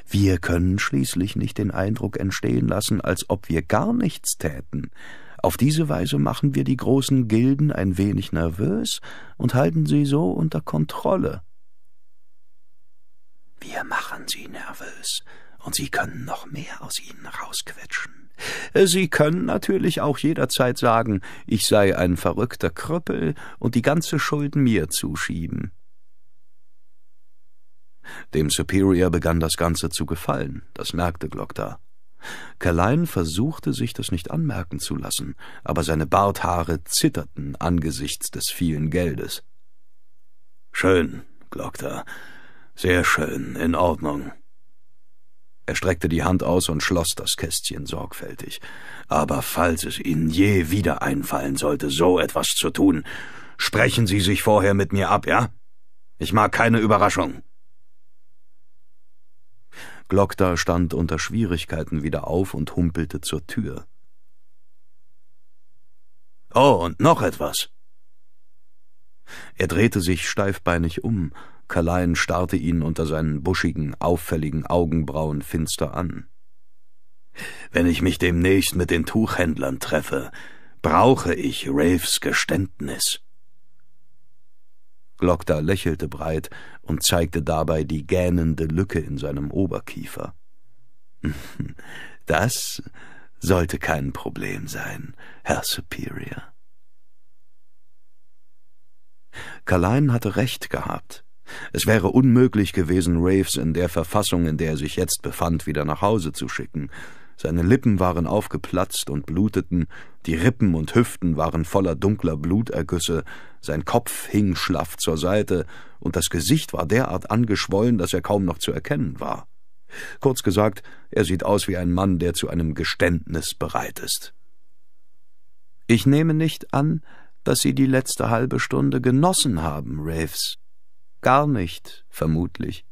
Wir können schließlich nicht den Eindruck entstehen lassen, als ob wir gar nichts täten. Auf diese Weise machen wir die großen Gilden ein wenig nervös und halten sie so unter Kontrolle. Wir machen sie nervös, und Sie können noch mehr aus ihnen rausquetschen. Sie können natürlich auch jederzeit sagen, ich sei ein verrückter Krüppel und die ganze Schuld mir zuschieben. Dem Superior begann das Ganze zu gefallen, das merkte Glockta. Kalein versuchte, sich das nicht anmerken zu lassen, aber seine Barthaare zitterten angesichts des vielen Geldes. Schön, Glockta, sehr schön, in Ordnung, er streckte die Hand aus und schloss das Kästchen sorgfältig. Aber falls es Ihnen je wieder einfallen sollte, so etwas zu tun, sprechen Sie sich vorher mit mir ab, ja? Ich mag keine Überraschung. Glockter stand unter Schwierigkeiten wieder auf und humpelte zur Tür. Oh, und noch etwas. Er drehte sich steifbeinig um, Kalein starrte ihn unter seinen buschigen, auffälligen Augenbrauen finster an. Wenn ich mich demnächst mit den Tuchhändlern treffe, brauche ich Raves Geständnis. Glockta lächelte breit und zeigte dabei die gähnende Lücke in seinem Oberkiefer. <laughs> Das sollte kein Problem sein, Herr Superior. Kalein hatte recht gehabt. Es wäre unmöglich gewesen, Raves in der Verfassung, in der er sich jetzt befand, wieder nach Hause zu schicken. Seine Lippen waren aufgeplatzt und bluteten, die Rippen und Hüften waren voller dunkler Blutergüsse, sein Kopf hing schlaff zur Seite, und das Gesicht war derart angeschwollen, dass er kaum noch zu erkennen war. Kurz gesagt, er sieht aus wie ein Mann, der zu einem Geständnis bereit ist. Ich nehme nicht an, dass Sie die letzte halbe Stunde genossen haben, Raves, Gar nicht, vermutlich.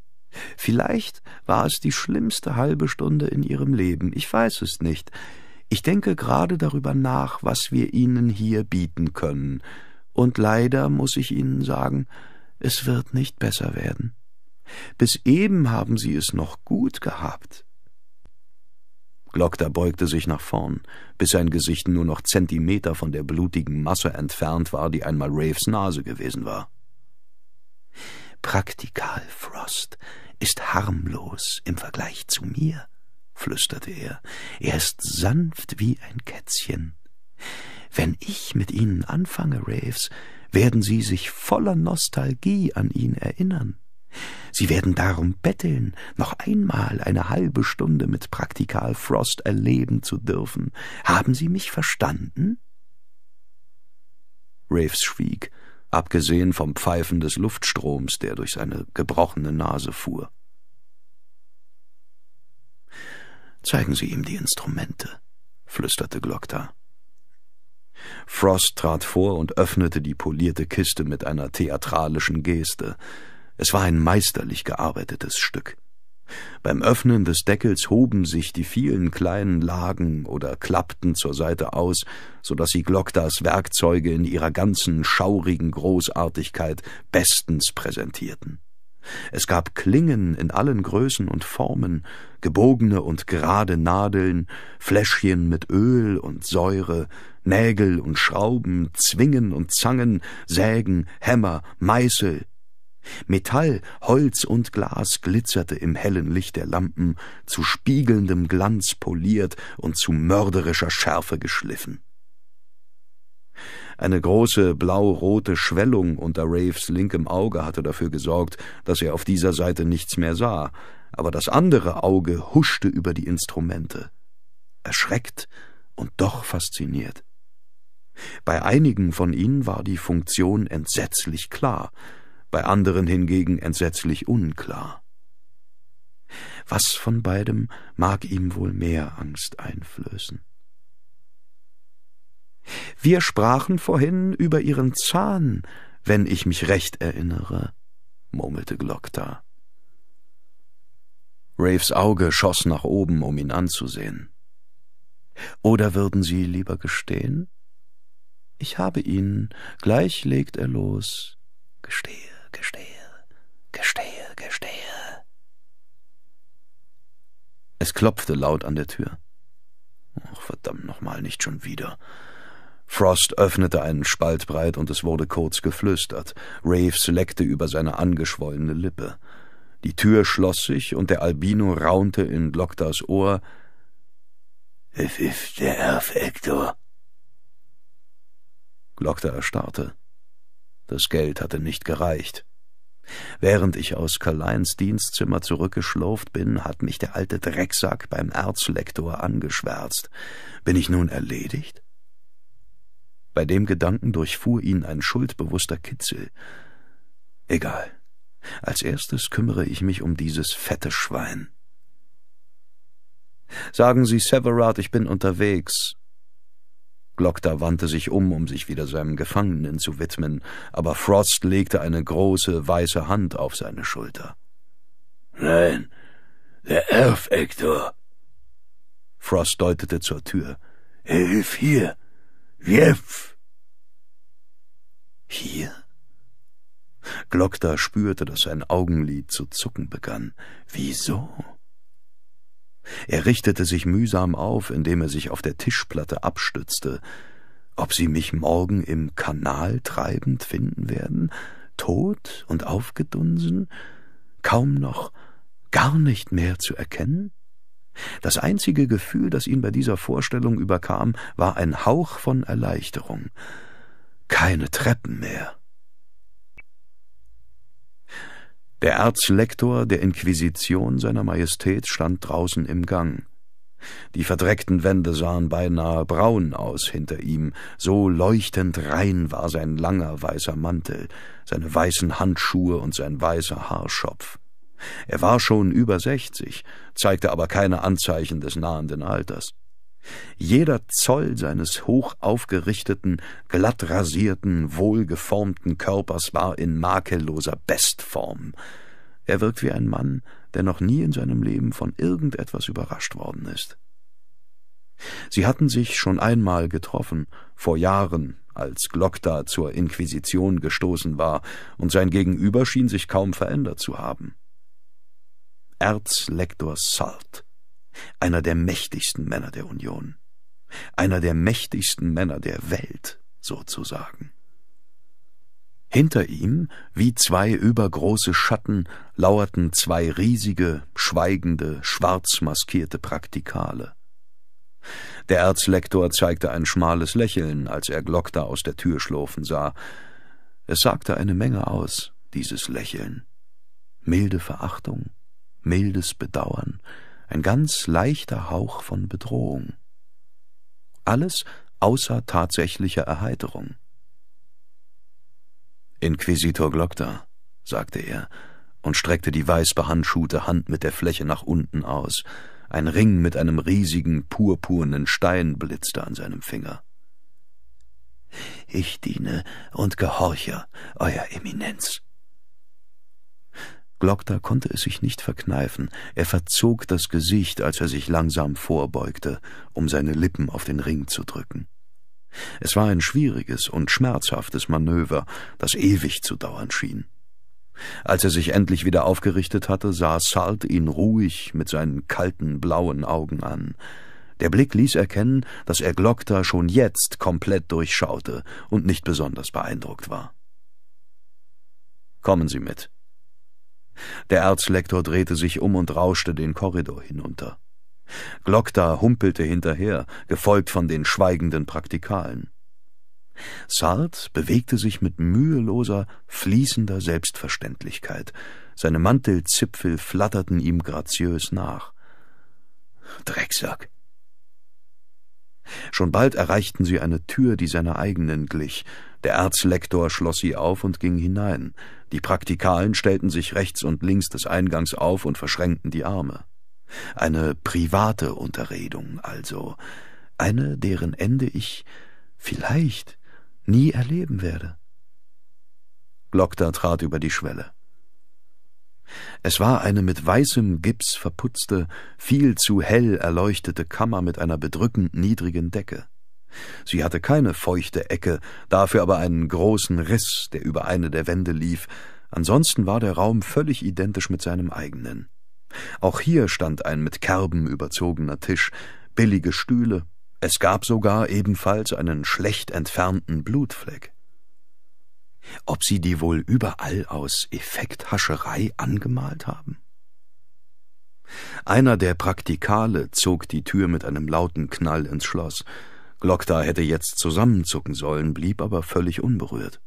Vielleicht war es die schlimmste halbe Stunde in ihrem Leben, ich weiß es nicht. Ich denke gerade darüber nach, was wir Ihnen hier bieten können, und leider muss ich Ihnen sagen, es wird nicht besser werden. Bis eben haben Sie es noch gut gehabt. Glockter beugte sich nach vorn, bis sein Gesicht nur noch Zentimeter von der blutigen Masse entfernt war, die einmal Raves Nase gewesen war. Praktikal Frost ist harmlos im Vergleich zu mir, flüsterte er. Er ist sanft wie ein Kätzchen. Wenn ich mit Ihnen anfange, Raves, werden Sie sich voller Nostalgie an ihn erinnern. Sie werden darum betteln, noch einmal eine halbe Stunde mit Praktikal Frost erleben zu dürfen. Haben Sie mich verstanden? Raves schwieg abgesehen vom Pfeifen des Luftstroms, der durch seine gebrochene Nase fuhr. Zeigen Sie ihm die Instrumente, flüsterte Glockta. Frost trat vor und öffnete die polierte Kiste mit einer theatralischen Geste. Es war ein meisterlich gearbeitetes Stück. Beim Öffnen des Deckels hoben sich die vielen kleinen Lagen oder klappten zur Seite aus, so daß sie Glogdas Werkzeuge in ihrer ganzen schaurigen Großartigkeit bestens präsentierten. Es gab Klingen in allen Größen und Formen, gebogene und gerade Nadeln, Fläschchen mit Öl und Säure, Nägel und Schrauben, Zwingen und Zangen, Sägen, Hämmer, Meißel, Metall, Holz und Glas glitzerte im hellen Licht der Lampen, zu spiegelndem Glanz poliert und zu mörderischer Schärfe geschliffen. Eine große blau-rote Schwellung unter Raves linkem Auge hatte dafür gesorgt, dass er auf dieser Seite nichts mehr sah, aber das andere Auge huschte über die Instrumente, erschreckt und doch fasziniert. Bei einigen von ihnen war die Funktion entsetzlich klar, bei anderen hingegen entsetzlich unklar. Was von beidem mag ihm wohl mehr Angst einflößen? Wir sprachen vorhin über ihren Zahn, wenn ich mich recht erinnere, murmelte Glockta. Raves Auge schoss nach oben, um ihn anzusehen. Oder würden Sie lieber gestehen? Ich habe ihn, gleich legt er los, gestehe gestehe, gestehe, gestehe. Es klopfte laut an der Tür. Ach, verdammt nochmal, nicht schon wieder. Frost öffnete einen Spalt breit und es wurde kurz geflüstert. Raves leckte über seine angeschwollene Lippe. Die Tür schloss sich und der Albino raunte in Lockdars Ohr. Es ist der Erfektor. Glockta erstarrte. Das Geld hatte nicht gereicht. Während ich aus Karleins Dienstzimmer zurückgeschlurft bin, hat mich der alte Drecksack beim Erzlektor angeschwärzt. Bin ich nun erledigt? Bei dem Gedanken durchfuhr ihn ein schuldbewusster Kitzel. Egal. Als erstes kümmere ich mich um dieses fette Schwein. Sagen Sie Severard, ich bin unterwegs. Glockter wandte sich um, um sich wieder seinem Gefangenen zu widmen, aber Frost legte eine große, weiße Hand auf seine Schulter. Nein, der Elf, Hector. Frost deutete zur Tür. Hilf hier! Jeff! Hier? Glockter spürte, dass sein Augenlid zu zucken begann. Wieso? Er richtete sich mühsam auf, indem er sich auf der Tischplatte abstützte. Ob sie mich morgen im Kanal treibend finden werden, tot und aufgedunsen, kaum noch, gar nicht mehr zu erkennen? Das einzige Gefühl, das ihn bei dieser Vorstellung überkam, war ein Hauch von Erleichterung. Keine Treppen mehr. Der Erzlektor der Inquisition seiner Majestät stand draußen im Gang. Die verdreckten Wände sahen beinahe braun aus hinter ihm, so leuchtend rein war sein langer weißer Mantel, seine weißen Handschuhe und sein weißer Haarschopf. Er war schon über sechzig, zeigte aber keine Anzeichen des nahenden Alters. Jeder Zoll seines hoch aufgerichteten, glatt rasierten, wohlgeformten Körpers war in makelloser Bestform. Er wirkt wie ein Mann, der noch nie in seinem Leben von irgendetwas überrascht worden ist. Sie hatten sich schon einmal getroffen, vor Jahren, als Glokta zur Inquisition gestoßen war, und sein Gegenüber schien sich kaum verändert zu haben. Erzlektor Salt einer der mächtigsten Männer der Union, einer der mächtigsten Männer der Welt sozusagen. Hinter ihm, wie zwei übergroße Schatten, lauerten zwei riesige, schweigende, schwarz maskierte Praktikale. Der Erzlektor zeigte ein schmales Lächeln, als er Glockta aus der Tür schlurfen sah. Es sagte eine Menge aus, dieses Lächeln. Milde Verachtung, mildes Bedauern, ein ganz leichter Hauch von Bedrohung. Alles außer tatsächlicher Erheiterung. Inquisitor Glockta«, sagte er und streckte die weiß behandschuhte Hand mit der Fläche nach unten aus. Ein Ring mit einem riesigen, purpurnen Stein blitzte an seinem Finger. Ich diene und gehorche, Euer Eminenz. Glogter konnte es sich nicht verkneifen, er verzog das Gesicht, als er sich langsam vorbeugte, um seine Lippen auf den Ring zu drücken. Es war ein schwieriges und schmerzhaftes Manöver, das ewig zu dauern schien. Als er sich endlich wieder aufgerichtet hatte, sah Salt ihn ruhig mit seinen kalten blauen Augen an. Der Blick ließ erkennen, dass er Glogter schon jetzt komplett durchschaute und nicht besonders beeindruckt war. Kommen Sie mit, der Erzlektor drehte sich um und rauschte den Korridor hinunter. Glockta humpelte hinterher, gefolgt von den schweigenden Praktikalen. Sart bewegte sich mit müheloser, fließender Selbstverständlichkeit. Seine Mantelzipfel flatterten ihm graziös nach. Drecksack! Schon bald erreichten sie eine Tür, die seiner eigenen glich, der Erzlektor schloss sie auf und ging hinein. Die Praktikalen stellten sich rechts und links des Eingangs auf und verschränkten die Arme. Eine private Unterredung also, eine, deren Ende ich vielleicht nie erleben werde. Glockter trat über die Schwelle. Es war eine mit weißem Gips verputzte, viel zu hell erleuchtete Kammer mit einer bedrückend niedrigen Decke. Sie hatte keine feuchte Ecke, dafür aber einen großen Riss, der über eine der Wände lief, ansonsten war der Raum völlig identisch mit seinem eigenen. Auch hier stand ein mit Kerben überzogener Tisch, billige Stühle, es gab sogar ebenfalls einen schlecht entfernten Blutfleck. Ob sie die wohl überall aus Effekthascherei angemalt haben? Einer der Praktikale zog die Tür mit einem lauten Knall ins Schloss, Glockta hätte jetzt zusammenzucken sollen, blieb aber völlig unberührt.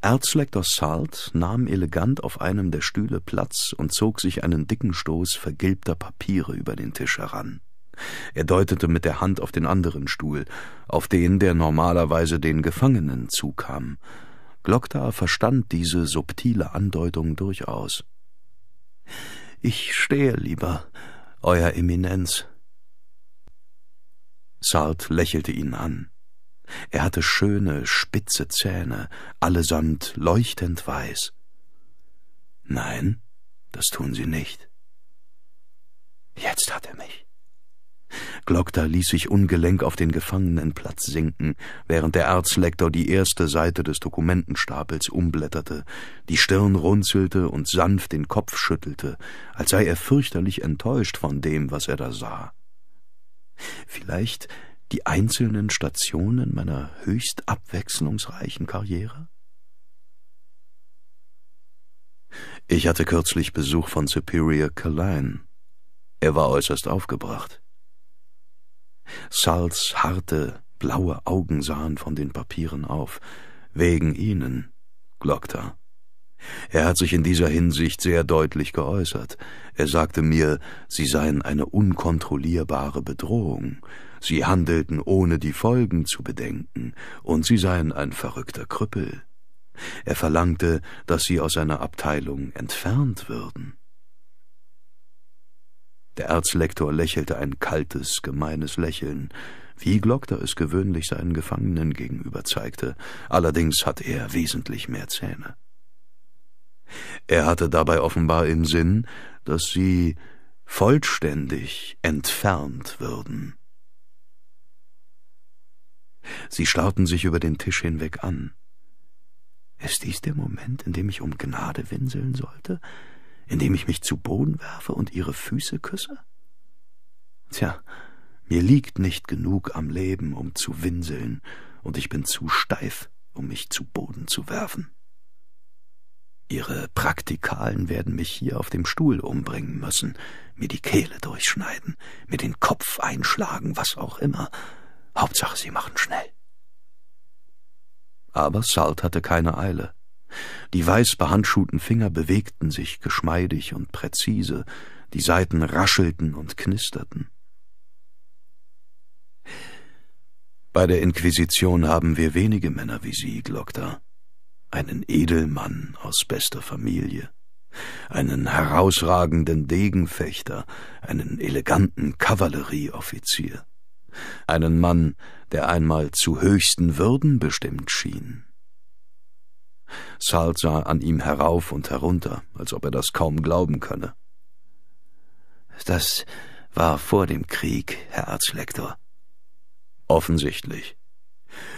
Erzlektor Salt nahm elegant auf einem der Stühle Platz und zog sich einen dicken Stoß vergilbter Papiere über den Tisch heran. Er deutete mit der Hand auf den anderen Stuhl, auf den, der normalerweise den Gefangenen zukam. Glockta verstand diese subtile Andeutung durchaus. Ich stehe lieber, Euer Eminenz, Sart lächelte ihn an. Er hatte schöne, spitze Zähne, allesamt leuchtend weiß. Nein, das tun sie nicht. Jetzt hat er mich. Glockter ließ sich ungelenk auf den Gefangenenplatz sinken, während der Erzlektor die erste Seite des Dokumentenstapels umblätterte, die Stirn runzelte und sanft den Kopf schüttelte, als sei er fürchterlich enttäuscht von dem, was er da sah vielleicht die einzelnen Stationen meiner höchst abwechslungsreichen Karriere? Ich hatte kürzlich Besuch von Superior Kaline. Er war äußerst aufgebracht. Sals harte, blaue Augen sahen von den Papieren auf. Wegen ihnen, glockte er hat sich in dieser Hinsicht sehr deutlich geäußert. Er sagte mir, sie seien eine unkontrollierbare Bedrohung, sie handelten ohne die Folgen zu bedenken, und sie seien ein verrückter Krüppel. Er verlangte, dass sie aus seiner Abteilung entfernt würden. Der Erzlektor lächelte ein kaltes, gemeines Lächeln, wie Glockter es gewöhnlich seinen Gefangenen gegenüber zeigte, allerdings hat er wesentlich mehr Zähne. Er hatte dabei offenbar im Sinn, dass sie vollständig entfernt würden. Sie starrten sich über den Tisch hinweg an. Ist dies der Moment, in dem ich um Gnade winseln sollte, in dem ich mich zu Boden werfe und ihre Füße küsse? Tja, mir liegt nicht genug am Leben, um zu winseln, und ich bin zu steif, um mich zu Boden zu werfen. Ihre Praktikalen werden mich hier auf dem Stuhl umbringen müssen, mir die Kehle durchschneiden, mir den Kopf einschlagen, was auch immer. Hauptsache, sie machen schnell. Aber Salt hatte keine Eile. Die weiß behandschuhten Finger bewegten sich geschmeidig und präzise, die Saiten raschelten und knisterten. Bei der Inquisition haben wir wenige Männer wie Sie, Glokta einen Edelmann aus bester Familie, einen herausragenden Degenfechter, einen eleganten Kavallerieoffizier, einen Mann, der einmal zu höchsten Würden bestimmt schien. Salt sah an ihm herauf und herunter, als ob er das kaum glauben könne. Das war vor dem Krieg, Herr Arztlektor. Offensichtlich.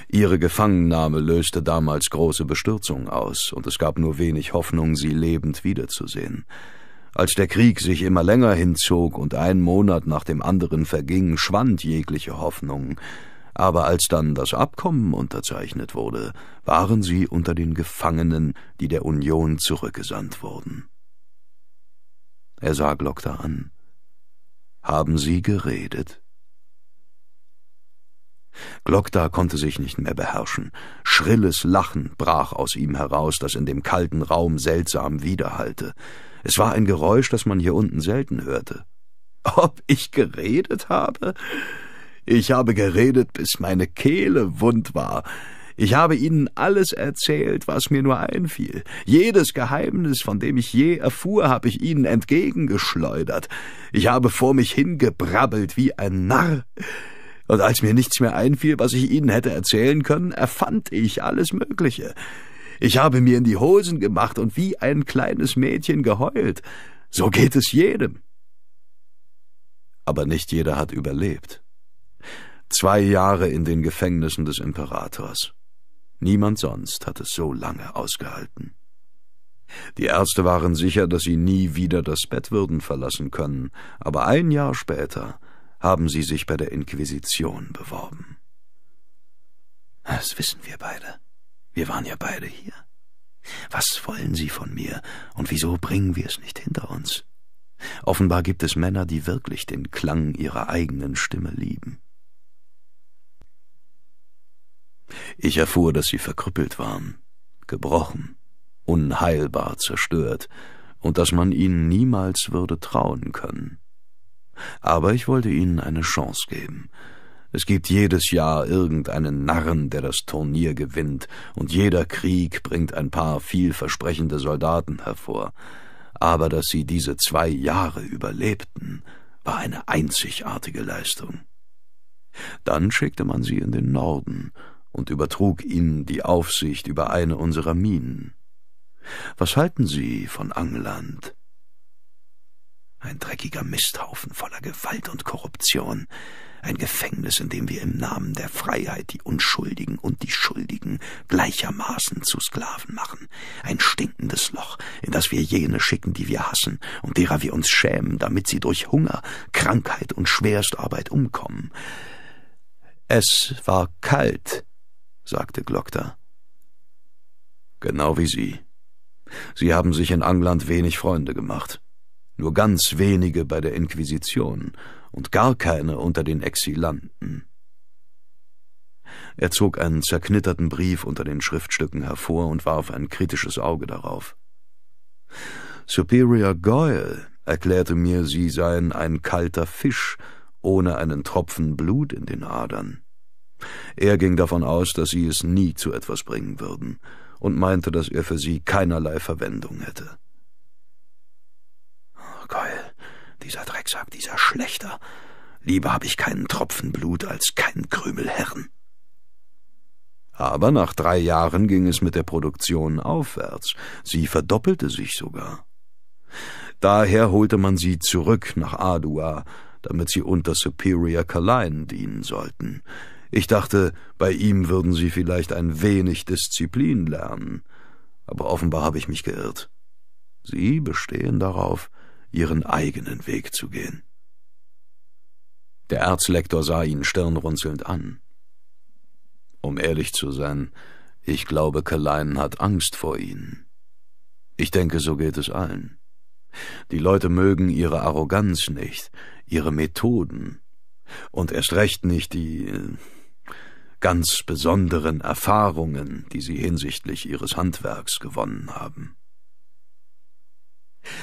Ihre Gefangennahme löste damals große Bestürzung aus, und es gab nur wenig Hoffnung, sie lebend wiederzusehen. Als der Krieg sich immer länger hinzog und ein Monat nach dem anderen verging, schwand jegliche Hoffnung, aber als dann das Abkommen unterzeichnet wurde, waren sie unter den Gefangenen, die der Union zurückgesandt wurden. Er sah Glockter an. Haben Sie geredet? Glockta konnte sich nicht mehr beherrschen. Schrilles Lachen brach aus ihm heraus, das in dem kalten Raum seltsam widerhallte. Es war ein Geräusch, das man hier unten selten hörte. Ob ich geredet habe? Ich habe geredet, bis meine Kehle wund war. Ich habe ihnen alles erzählt, was mir nur einfiel. Jedes Geheimnis, von dem ich je erfuhr, habe ich ihnen entgegengeschleudert. Ich habe vor mich hingebrabbelt wie ein Narr und als mir nichts mehr einfiel, was ich Ihnen hätte erzählen können, erfand ich alles Mögliche. Ich habe mir in die Hosen gemacht und wie ein kleines Mädchen geheult. So geht es jedem. Aber nicht jeder hat überlebt. Zwei Jahre in den Gefängnissen des Imperators. Niemand sonst hat es so lange ausgehalten. Die Ärzte waren sicher, dass sie nie wieder das Bett würden verlassen können, aber ein Jahr später haben sie sich bei der Inquisition beworben. Das wissen wir beide. Wir waren ja beide hier. Was wollen Sie von mir und wieso bringen wir es nicht hinter uns? Offenbar gibt es Männer, die wirklich den Klang ihrer eigenen Stimme lieben. Ich erfuhr, dass sie verkrüppelt waren, gebrochen, unheilbar zerstört und dass man ihnen niemals würde trauen können. Aber ich wollte ihnen eine Chance geben. Es gibt jedes Jahr irgendeinen Narren, der das Turnier gewinnt, und jeder Krieg bringt ein paar vielversprechende Soldaten hervor. Aber dass sie diese zwei Jahre überlebten, war eine einzigartige Leistung. Dann schickte man sie in den Norden und übertrug ihnen die Aufsicht über eine unserer Minen. Was halten Sie von Angeland? Ein dreckiger Misthaufen voller Gewalt und Korruption. Ein Gefängnis, in dem wir im Namen der Freiheit die Unschuldigen und die Schuldigen gleichermaßen zu Sklaven machen. Ein stinkendes Loch, in das wir jene schicken, die wir hassen und derer wir uns schämen, damit sie durch Hunger, Krankheit und Schwerstarbeit umkommen. Es war kalt, sagte Glockter. Genau wie Sie. Sie haben sich in England wenig Freunde gemacht nur ganz wenige bei der Inquisition und gar keine unter den Exilanten. Er zog einen zerknitterten Brief unter den Schriftstücken hervor und warf ein kritisches Auge darauf. Superior Goyle erklärte mir, sie seien ein kalter Fisch, ohne einen Tropfen Blut in den Adern. Er ging davon aus, dass sie es nie zu etwas bringen würden und meinte, dass er für sie keinerlei Verwendung hätte. Geil, dieser Drecksack, dieser Schlechter. Lieber habe ich keinen Tropfen Blut als keinen Krümel Herren. Aber nach drei Jahren ging es mit der Produktion aufwärts. Sie verdoppelte sich sogar. Daher holte man sie zurück nach Adua, damit sie unter Superior Kalein dienen sollten. Ich dachte, bei ihm würden sie vielleicht ein wenig Disziplin lernen. Aber offenbar habe ich mich geirrt. Sie bestehen darauf, ihren eigenen Weg zu gehen. Der Erzlektor sah ihn stirnrunzelnd an. Um ehrlich zu sein, ich glaube, Kalein hat Angst vor ihnen. Ich denke, so geht es allen. Die Leute mögen ihre Arroganz nicht, ihre Methoden und erst recht nicht die äh, ganz besonderen Erfahrungen, die sie hinsichtlich ihres Handwerks gewonnen haben.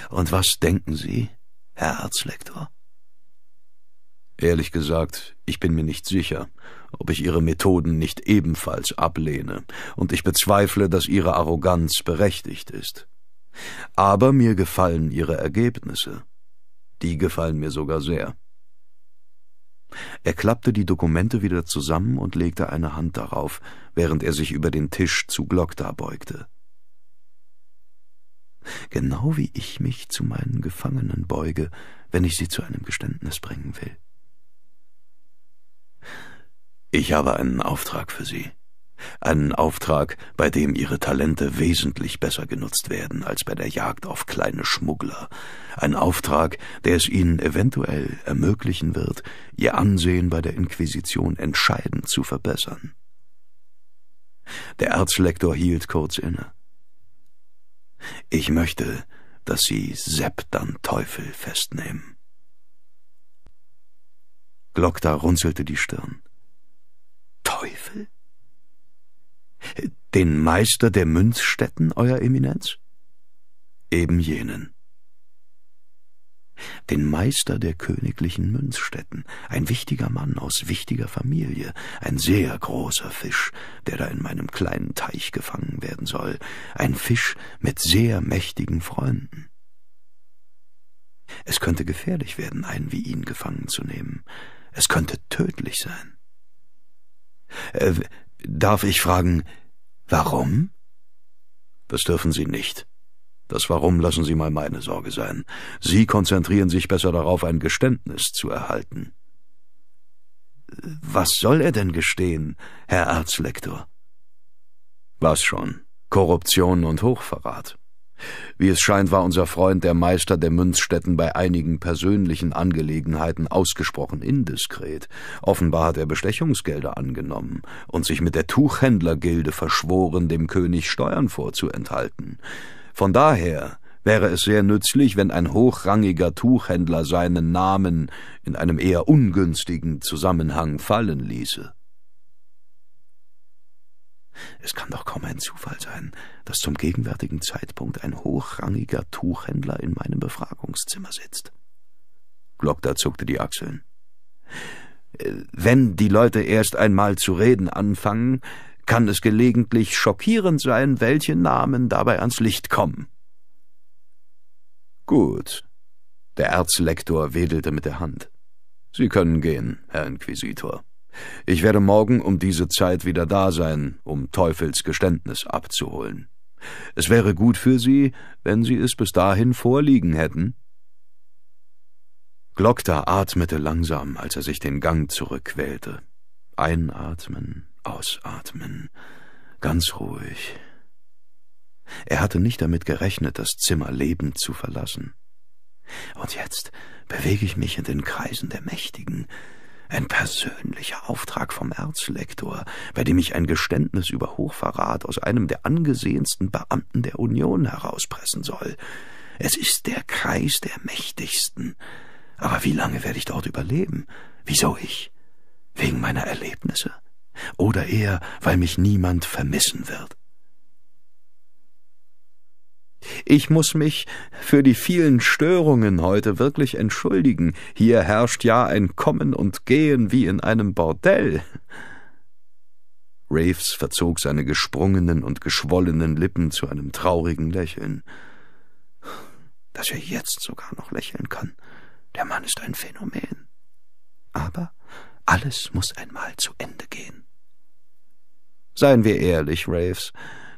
Und was denken Sie, Herr Erzlektor? Ehrlich gesagt, ich bin mir nicht sicher, ob ich Ihre Methoden nicht ebenfalls ablehne, und ich bezweifle, dass Ihre Arroganz berechtigt ist. Aber mir gefallen Ihre Ergebnisse. Die gefallen mir sogar sehr. Er klappte die Dokumente wieder zusammen und legte eine Hand darauf, während er sich über den Tisch zu Glockda beugte genau wie ich mich zu meinen Gefangenen beuge, wenn ich sie zu einem Geständnis bringen will. Ich habe einen Auftrag für Sie. Einen Auftrag, bei dem Ihre Talente wesentlich besser genutzt werden als bei der Jagd auf kleine Schmuggler. Ein Auftrag, der es Ihnen eventuell ermöglichen wird, Ihr Ansehen bei der Inquisition entscheidend zu verbessern. Der Erzlektor hielt kurz inne. Ich möchte, dass sie Sepp dann Teufel festnehmen. Glockta runzelte die Stirn. Teufel? Den Meister der Münzstätten, Euer Eminenz? Eben jenen den Meister der königlichen Münzstätten, ein wichtiger Mann aus wichtiger Familie, ein sehr großer Fisch, der da in meinem kleinen Teich gefangen werden soll, ein Fisch mit sehr mächtigen Freunden. Es könnte gefährlich werden, einen wie ihn gefangen zu nehmen. Es könnte tödlich sein. Äh, darf ich fragen, warum? Das dürfen Sie nicht, das Warum lassen Sie mal meine Sorge sein. Sie konzentrieren sich besser darauf, ein Geständnis zu erhalten. Was soll er denn gestehen, Herr Erzlektor? Was schon? Korruption und Hochverrat. Wie es scheint, war unser Freund der Meister der Münzstätten bei einigen persönlichen Angelegenheiten ausgesprochen indiskret. Offenbar hat er Bestechungsgelder angenommen und sich mit der Tuchhändlergilde verschworen, dem König Steuern vorzuenthalten. Von daher wäre es sehr nützlich, wenn ein hochrangiger Tuchhändler seinen Namen in einem eher ungünstigen Zusammenhang fallen ließe. Es kann doch kaum ein Zufall sein, dass zum gegenwärtigen Zeitpunkt ein hochrangiger Tuchhändler in meinem Befragungszimmer sitzt. Glockter zuckte die Achseln. Äh, wenn die Leute erst einmal zu reden anfangen, kann es gelegentlich schockierend sein, welche Namen dabei ans Licht kommen. Gut. Der Erzlektor wedelte mit der Hand. Sie können gehen, Herr Inquisitor. Ich werde morgen um diese Zeit wieder da sein, um Teufels Geständnis abzuholen. Es wäre gut für Sie, wenn Sie es bis dahin vorliegen hätten. Glockter atmete langsam, als er sich den Gang zurückquälte. Einatmen, ausatmen, ganz ruhig. Er hatte nicht damit gerechnet, das Zimmer lebend zu verlassen. Und jetzt bewege ich mich in den Kreisen der Mächtigen. Ein persönlicher Auftrag vom Erzlektor, bei dem ich ein Geständnis über Hochverrat aus einem der angesehensten Beamten der Union herauspressen soll. Es ist der Kreis der Mächtigsten. Aber wie lange werde ich dort überleben? Wieso ich? Wegen meiner Erlebnisse? oder eher, weil mich niemand vermissen wird. Ich muss mich für die vielen Störungen heute wirklich entschuldigen. Hier herrscht ja ein Kommen und Gehen wie in einem Bordell. Raves verzog seine gesprungenen und geschwollenen Lippen zu einem traurigen Lächeln. Dass er jetzt sogar noch lächeln kann. Der Mann ist ein Phänomen. Aber alles muss einmal zu Ende gehen. Seien wir ehrlich, Raves,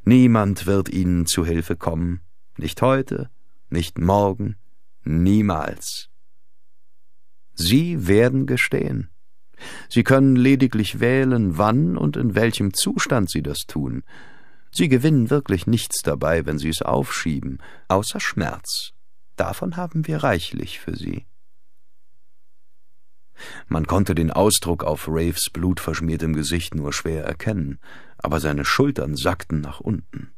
niemand wird Ihnen zu Hilfe kommen. Nicht heute, nicht morgen, niemals. Sie werden gestehen. Sie können lediglich wählen, wann und in welchem Zustand Sie das tun. Sie gewinnen wirklich nichts dabei, wenn Sie es aufschieben, außer Schmerz. Davon haben wir reichlich für Sie. Man konnte den Ausdruck auf Raves blutverschmiertem Gesicht nur schwer erkennen aber seine Schultern sackten nach unten.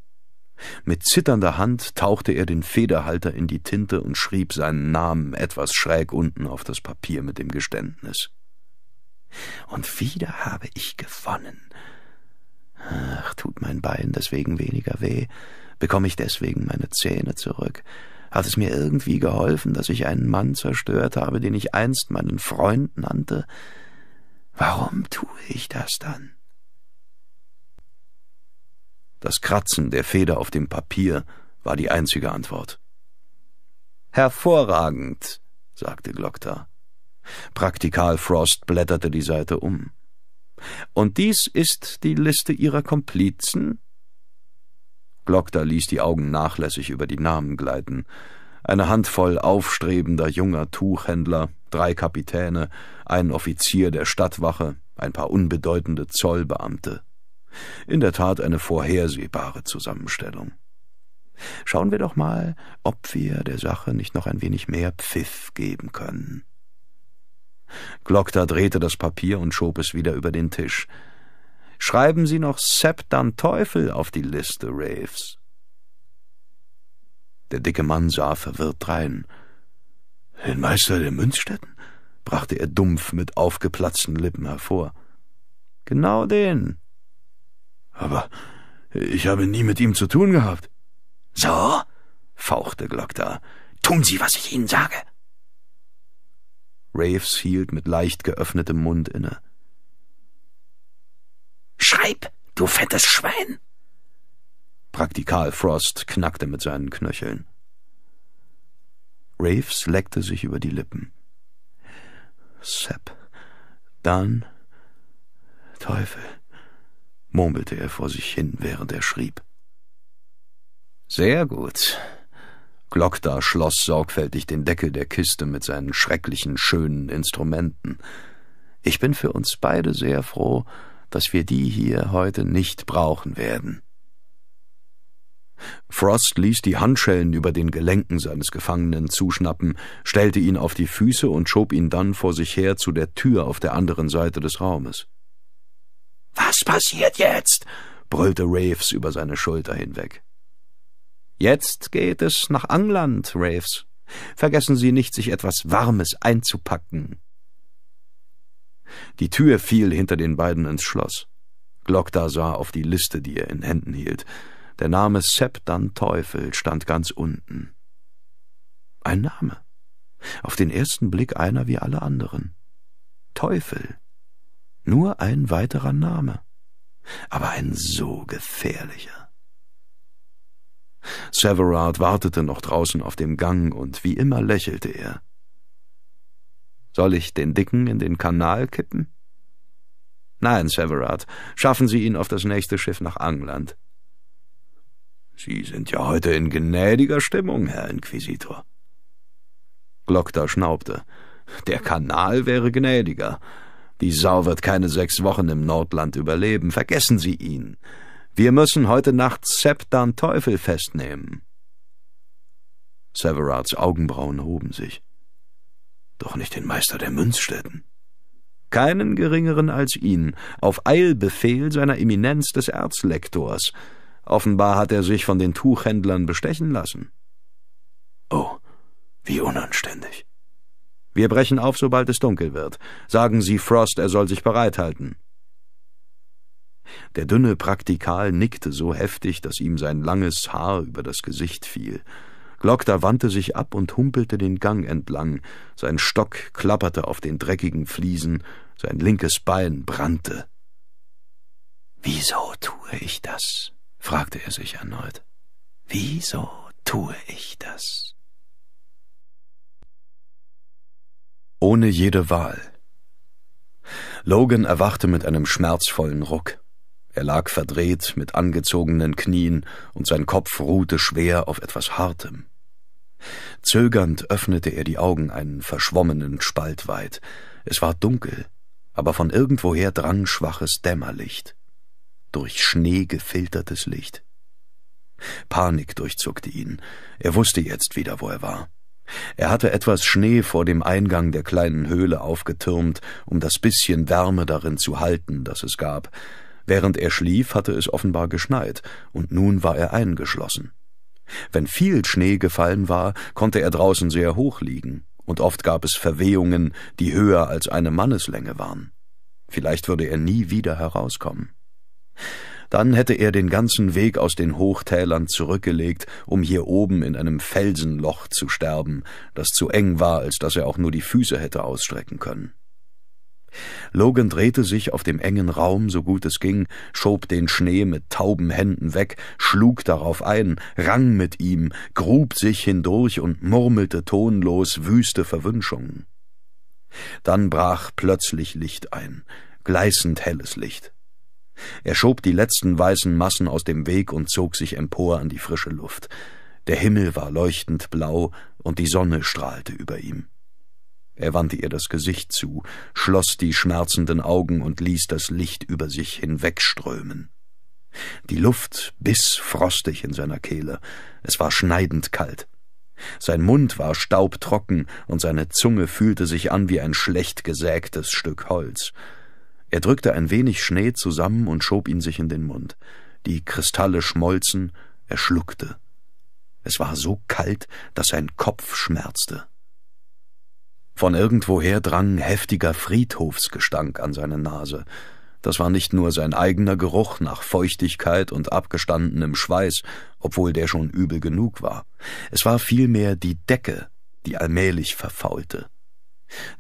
Mit zitternder Hand tauchte er den Federhalter in die Tinte und schrieb seinen Namen etwas schräg unten auf das Papier mit dem Geständnis. Und wieder habe ich gewonnen. Ach, tut mein Bein deswegen weniger weh, bekomme ich deswegen meine Zähne zurück. Hat es mir irgendwie geholfen, dass ich einen Mann zerstört habe, den ich einst meinen Freund nannte? Warum tue ich das dann? Das Kratzen der Feder auf dem Papier war die einzige Antwort. Hervorragend, sagte Glockta. Praktikal Frost blätterte die Seite um. Und dies ist die Liste Ihrer Komplizen? Glockta ließ die Augen nachlässig über die Namen gleiten. Eine Handvoll aufstrebender junger Tuchhändler, drei Kapitäne, ein Offizier der Stadtwache, ein paar unbedeutende Zollbeamte. In der Tat eine vorhersehbare Zusammenstellung. Schauen wir doch mal, ob wir der Sache nicht noch ein wenig mehr Pfiff geben können. Glockter drehte das Papier und schob es wieder über den Tisch. Schreiben Sie noch Septan Teufel auf die Liste, Raves. Der dicke Mann sah verwirrt rein. Den Meister der Münzstätten? brachte er dumpf mit aufgeplatzten Lippen hervor. Genau den. Aber ich habe nie mit ihm zu tun gehabt. So? fauchte Glockter. Tun Sie, was ich Ihnen sage. Raves hielt mit leicht geöffnetem Mund inne. Schreib, du fettes Schwein! Praktikal Frost knackte mit seinen Knöcheln. Raves leckte sich über die Lippen. Sepp, dann Teufel murmelte er vor sich hin, während er schrieb. Sehr gut. Glockda schloss sorgfältig den Deckel der Kiste mit seinen schrecklichen, schönen Instrumenten. Ich bin für uns beide sehr froh, dass wir die hier heute nicht brauchen werden. Frost ließ die Handschellen über den Gelenken seines Gefangenen zuschnappen, stellte ihn auf die Füße und schob ihn dann vor sich her zu der Tür auf der anderen Seite des Raumes. Was passiert jetzt? brüllte Raves über seine Schulter hinweg. Jetzt geht es nach England, Raves. Vergessen Sie nicht, sich etwas Warmes einzupacken. Die Tür fiel hinter den beiden ins Schloss. Glockda sah auf die Liste, die er in Händen hielt. Der Name Septan Teufel stand ganz unten. Ein Name. Auf den ersten Blick einer wie alle anderen. Teufel. Nur ein weiterer Name, aber ein so gefährlicher. Severard wartete noch draußen auf dem Gang, und wie immer lächelte er. Soll ich den Dicken in den Kanal kippen? Nein, Severard, schaffen Sie ihn auf das nächste Schiff nach Angland. Sie sind ja heute in gnädiger Stimmung, Herr Inquisitor. Glockter schnaubte. Der Kanal wäre gnädiger, die Sau wird keine sechs Wochen im Nordland überleben. Vergessen Sie ihn. Wir müssen heute Nacht Septan Teufel festnehmen. Severards Augenbrauen hoben sich. Doch nicht den Meister der Münzstätten. Keinen geringeren als ihn, auf Eilbefehl seiner Eminenz des Erzlektors. Offenbar hat er sich von den Tuchhändlern bestechen lassen. Oh, wie unanständig. Wir brechen auf, sobald es dunkel wird. Sagen Sie Frost, er soll sich bereithalten. Der dünne Praktikal nickte so heftig, dass ihm sein langes Haar über das Gesicht fiel. Glockter wandte sich ab und humpelte den Gang entlang. Sein Stock klapperte auf den dreckigen Fliesen, sein linkes Bein brannte. Wieso tue ich das? fragte er sich erneut. Wieso tue ich das? ohne jede Wahl. Logan erwachte mit einem schmerzvollen Ruck. Er lag verdreht mit angezogenen Knien und sein Kopf ruhte schwer auf etwas Hartem. Zögernd öffnete er die Augen einen verschwommenen Spalt weit. Es war dunkel, aber von irgendwoher drang schwaches Dämmerlicht. Durch Schnee gefiltertes Licht. Panik durchzuckte ihn. Er wusste jetzt wieder, wo er war. Er hatte etwas Schnee vor dem Eingang der kleinen Höhle aufgetürmt, um das bisschen Wärme darin zu halten, das es gab. Während er schlief, hatte es offenbar geschneit, und nun war er eingeschlossen. Wenn viel Schnee gefallen war, konnte er draußen sehr hoch liegen, und oft gab es Verwehungen, die höher als eine Manneslänge waren. Vielleicht würde er nie wieder herauskommen. Dann hätte er den ganzen Weg aus den Hochtälern zurückgelegt, um hier oben in einem Felsenloch zu sterben, das zu eng war, als dass er auch nur die Füße hätte ausstrecken können. Logan drehte sich auf dem engen Raum, so gut es ging, schob den Schnee mit tauben Händen weg, schlug darauf ein, rang mit ihm, grub sich hindurch und murmelte tonlos wüste Verwünschungen. Dann brach plötzlich Licht ein, gleißend helles Licht. Er schob die letzten weißen Massen aus dem Weg und zog sich empor an die frische Luft. Der Himmel war leuchtend blau und die Sonne strahlte über ihm. Er wandte ihr das Gesicht zu, schloss die schmerzenden Augen und ließ das Licht über sich hinwegströmen. Die Luft biss frostig in seiner Kehle, es war schneidend kalt. Sein Mund war staubtrocken und seine Zunge fühlte sich an wie ein schlecht gesägtes Stück Holz. Er drückte ein wenig Schnee zusammen und schob ihn sich in den Mund. Die Kristalle schmolzen, er schluckte. Es war so kalt, dass sein Kopf schmerzte. Von irgendwoher drang heftiger Friedhofsgestank an seine Nase. Das war nicht nur sein eigener Geruch nach Feuchtigkeit und abgestandenem Schweiß, obwohl der schon übel genug war. Es war vielmehr die Decke, die allmählich verfaulte.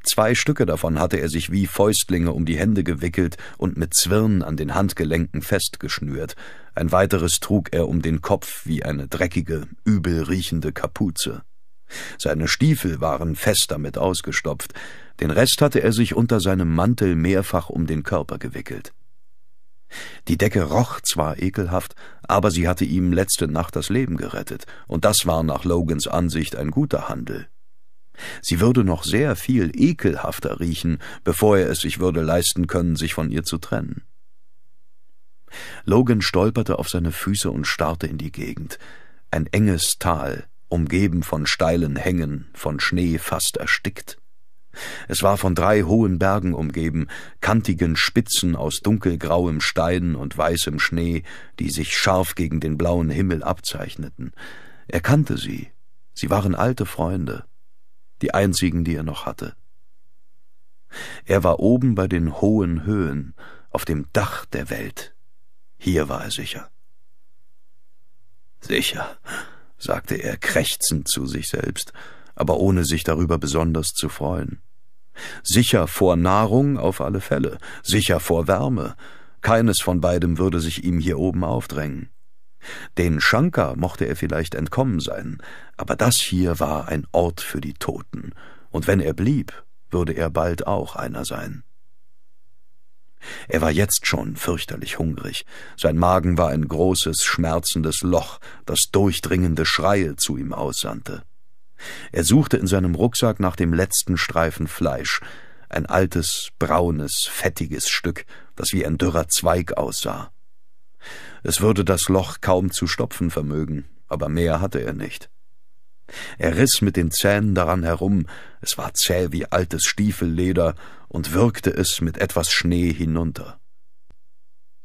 Zwei Stücke davon hatte er sich wie Fäustlinge um die Hände gewickelt und mit Zwirn an den Handgelenken festgeschnürt, ein weiteres trug er um den Kopf wie eine dreckige, übel riechende Kapuze. Seine Stiefel waren fest damit ausgestopft, den Rest hatte er sich unter seinem Mantel mehrfach um den Körper gewickelt. Die Decke roch zwar ekelhaft, aber sie hatte ihm letzte Nacht das Leben gerettet, und das war nach Logans Ansicht ein guter Handel. Sie würde noch sehr viel ekelhafter riechen, bevor er es sich würde leisten können, sich von ihr zu trennen. Logan stolperte auf seine Füße und starrte in die Gegend. Ein enges Tal, umgeben von steilen Hängen, von Schnee fast erstickt. Es war von drei hohen Bergen umgeben, kantigen Spitzen aus dunkelgrauem Stein und weißem Schnee, die sich scharf gegen den blauen Himmel abzeichneten. Er kannte sie. Sie waren alte Freunde die einzigen, die er noch hatte. Er war oben bei den hohen Höhen, auf dem Dach der Welt. Hier war er sicher. Sicher, sagte er krächzend zu sich selbst, aber ohne sich darüber besonders zu freuen. Sicher vor Nahrung auf alle Fälle, sicher vor Wärme, keines von beidem würde sich ihm hier oben aufdrängen. Den Shankar mochte er vielleicht entkommen sein, aber das hier war ein Ort für die Toten, und wenn er blieb, würde er bald auch einer sein. Er war jetzt schon fürchterlich hungrig. Sein Magen war ein großes, schmerzendes Loch, das durchdringende Schreie zu ihm aussandte. Er suchte in seinem Rucksack nach dem letzten Streifen Fleisch, ein altes, braunes, fettiges Stück, das wie ein dürrer Zweig aussah. Es würde das Loch kaum zu stopfen vermögen, aber mehr hatte er nicht. Er riss mit den Zähnen daran herum, es war zäh wie altes Stiefelleder und würgte es mit etwas Schnee hinunter.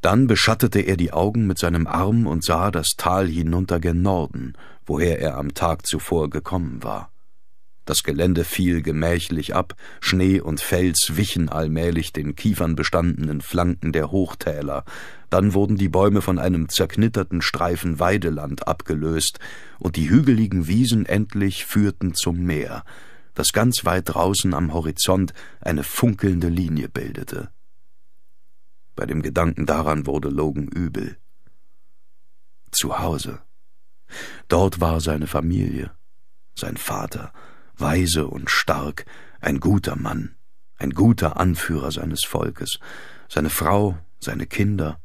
Dann beschattete er die Augen mit seinem Arm und sah das Tal hinunter gen Norden, woher er am Tag zuvor gekommen war. Das Gelände fiel gemächlich ab, Schnee und Fels wichen allmählich den kiefernbestandenen Flanken der Hochtäler, dann wurden die Bäume von einem zerknitterten Streifen Weideland abgelöst, und die hügeligen Wiesen endlich führten zum Meer, das ganz weit draußen am Horizont eine funkelnde Linie bildete. Bei dem Gedanken daran wurde Logan übel. Zu Hause. Dort war seine Familie, sein Vater, weise und stark, ein guter Mann, ein guter Anführer seines Volkes, seine Frau, seine Kinder.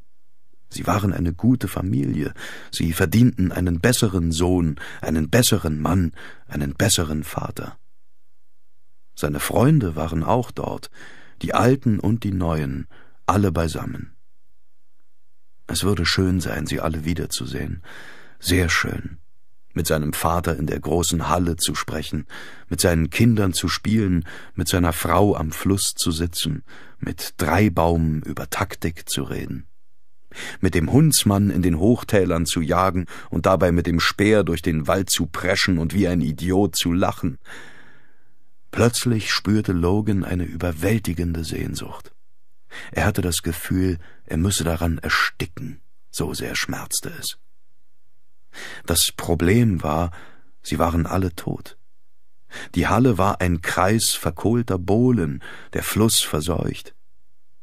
Sie waren eine gute Familie, sie verdienten einen besseren Sohn, einen besseren Mann, einen besseren Vater. Seine Freunde waren auch dort, die Alten und die Neuen, alle beisammen. Es würde schön sein, sie alle wiederzusehen, sehr schön mit seinem Vater in der großen Halle zu sprechen, mit seinen Kindern zu spielen, mit seiner Frau am Fluss zu sitzen, mit Dreibaum über Taktik zu reden, mit dem Hundsmann in den Hochtälern zu jagen und dabei mit dem Speer durch den Wald zu preschen und wie ein Idiot zu lachen. Plötzlich spürte Logan eine überwältigende Sehnsucht. Er hatte das Gefühl, er müsse daran ersticken, so sehr schmerzte es. Das Problem war, sie waren alle tot. Die Halle war ein Kreis verkohlter Bohlen, der Fluss verseucht.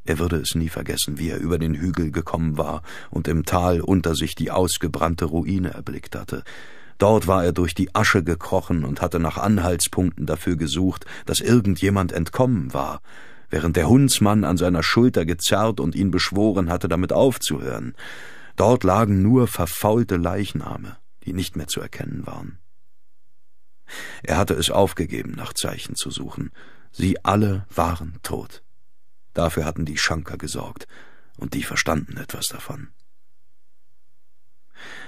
Er würde es nie vergessen, wie er über den Hügel gekommen war und im Tal unter sich die ausgebrannte Ruine erblickt hatte. Dort war er durch die Asche gekrochen und hatte nach Anhaltspunkten dafür gesucht, dass irgendjemand entkommen war, während der Hundsmann an seiner Schulter gezerrt und ihn beschworen hatte, damit aufzuhören. Dort lagen nur verfaulte Leichname, die nicht mehr zu erkennen waren. Er hatte es aufgegeben, nach Zeichen zu suchen. Sie alle waren tot. Dafür hatten die Schanker gesorgt, und die verstanden etwas davon.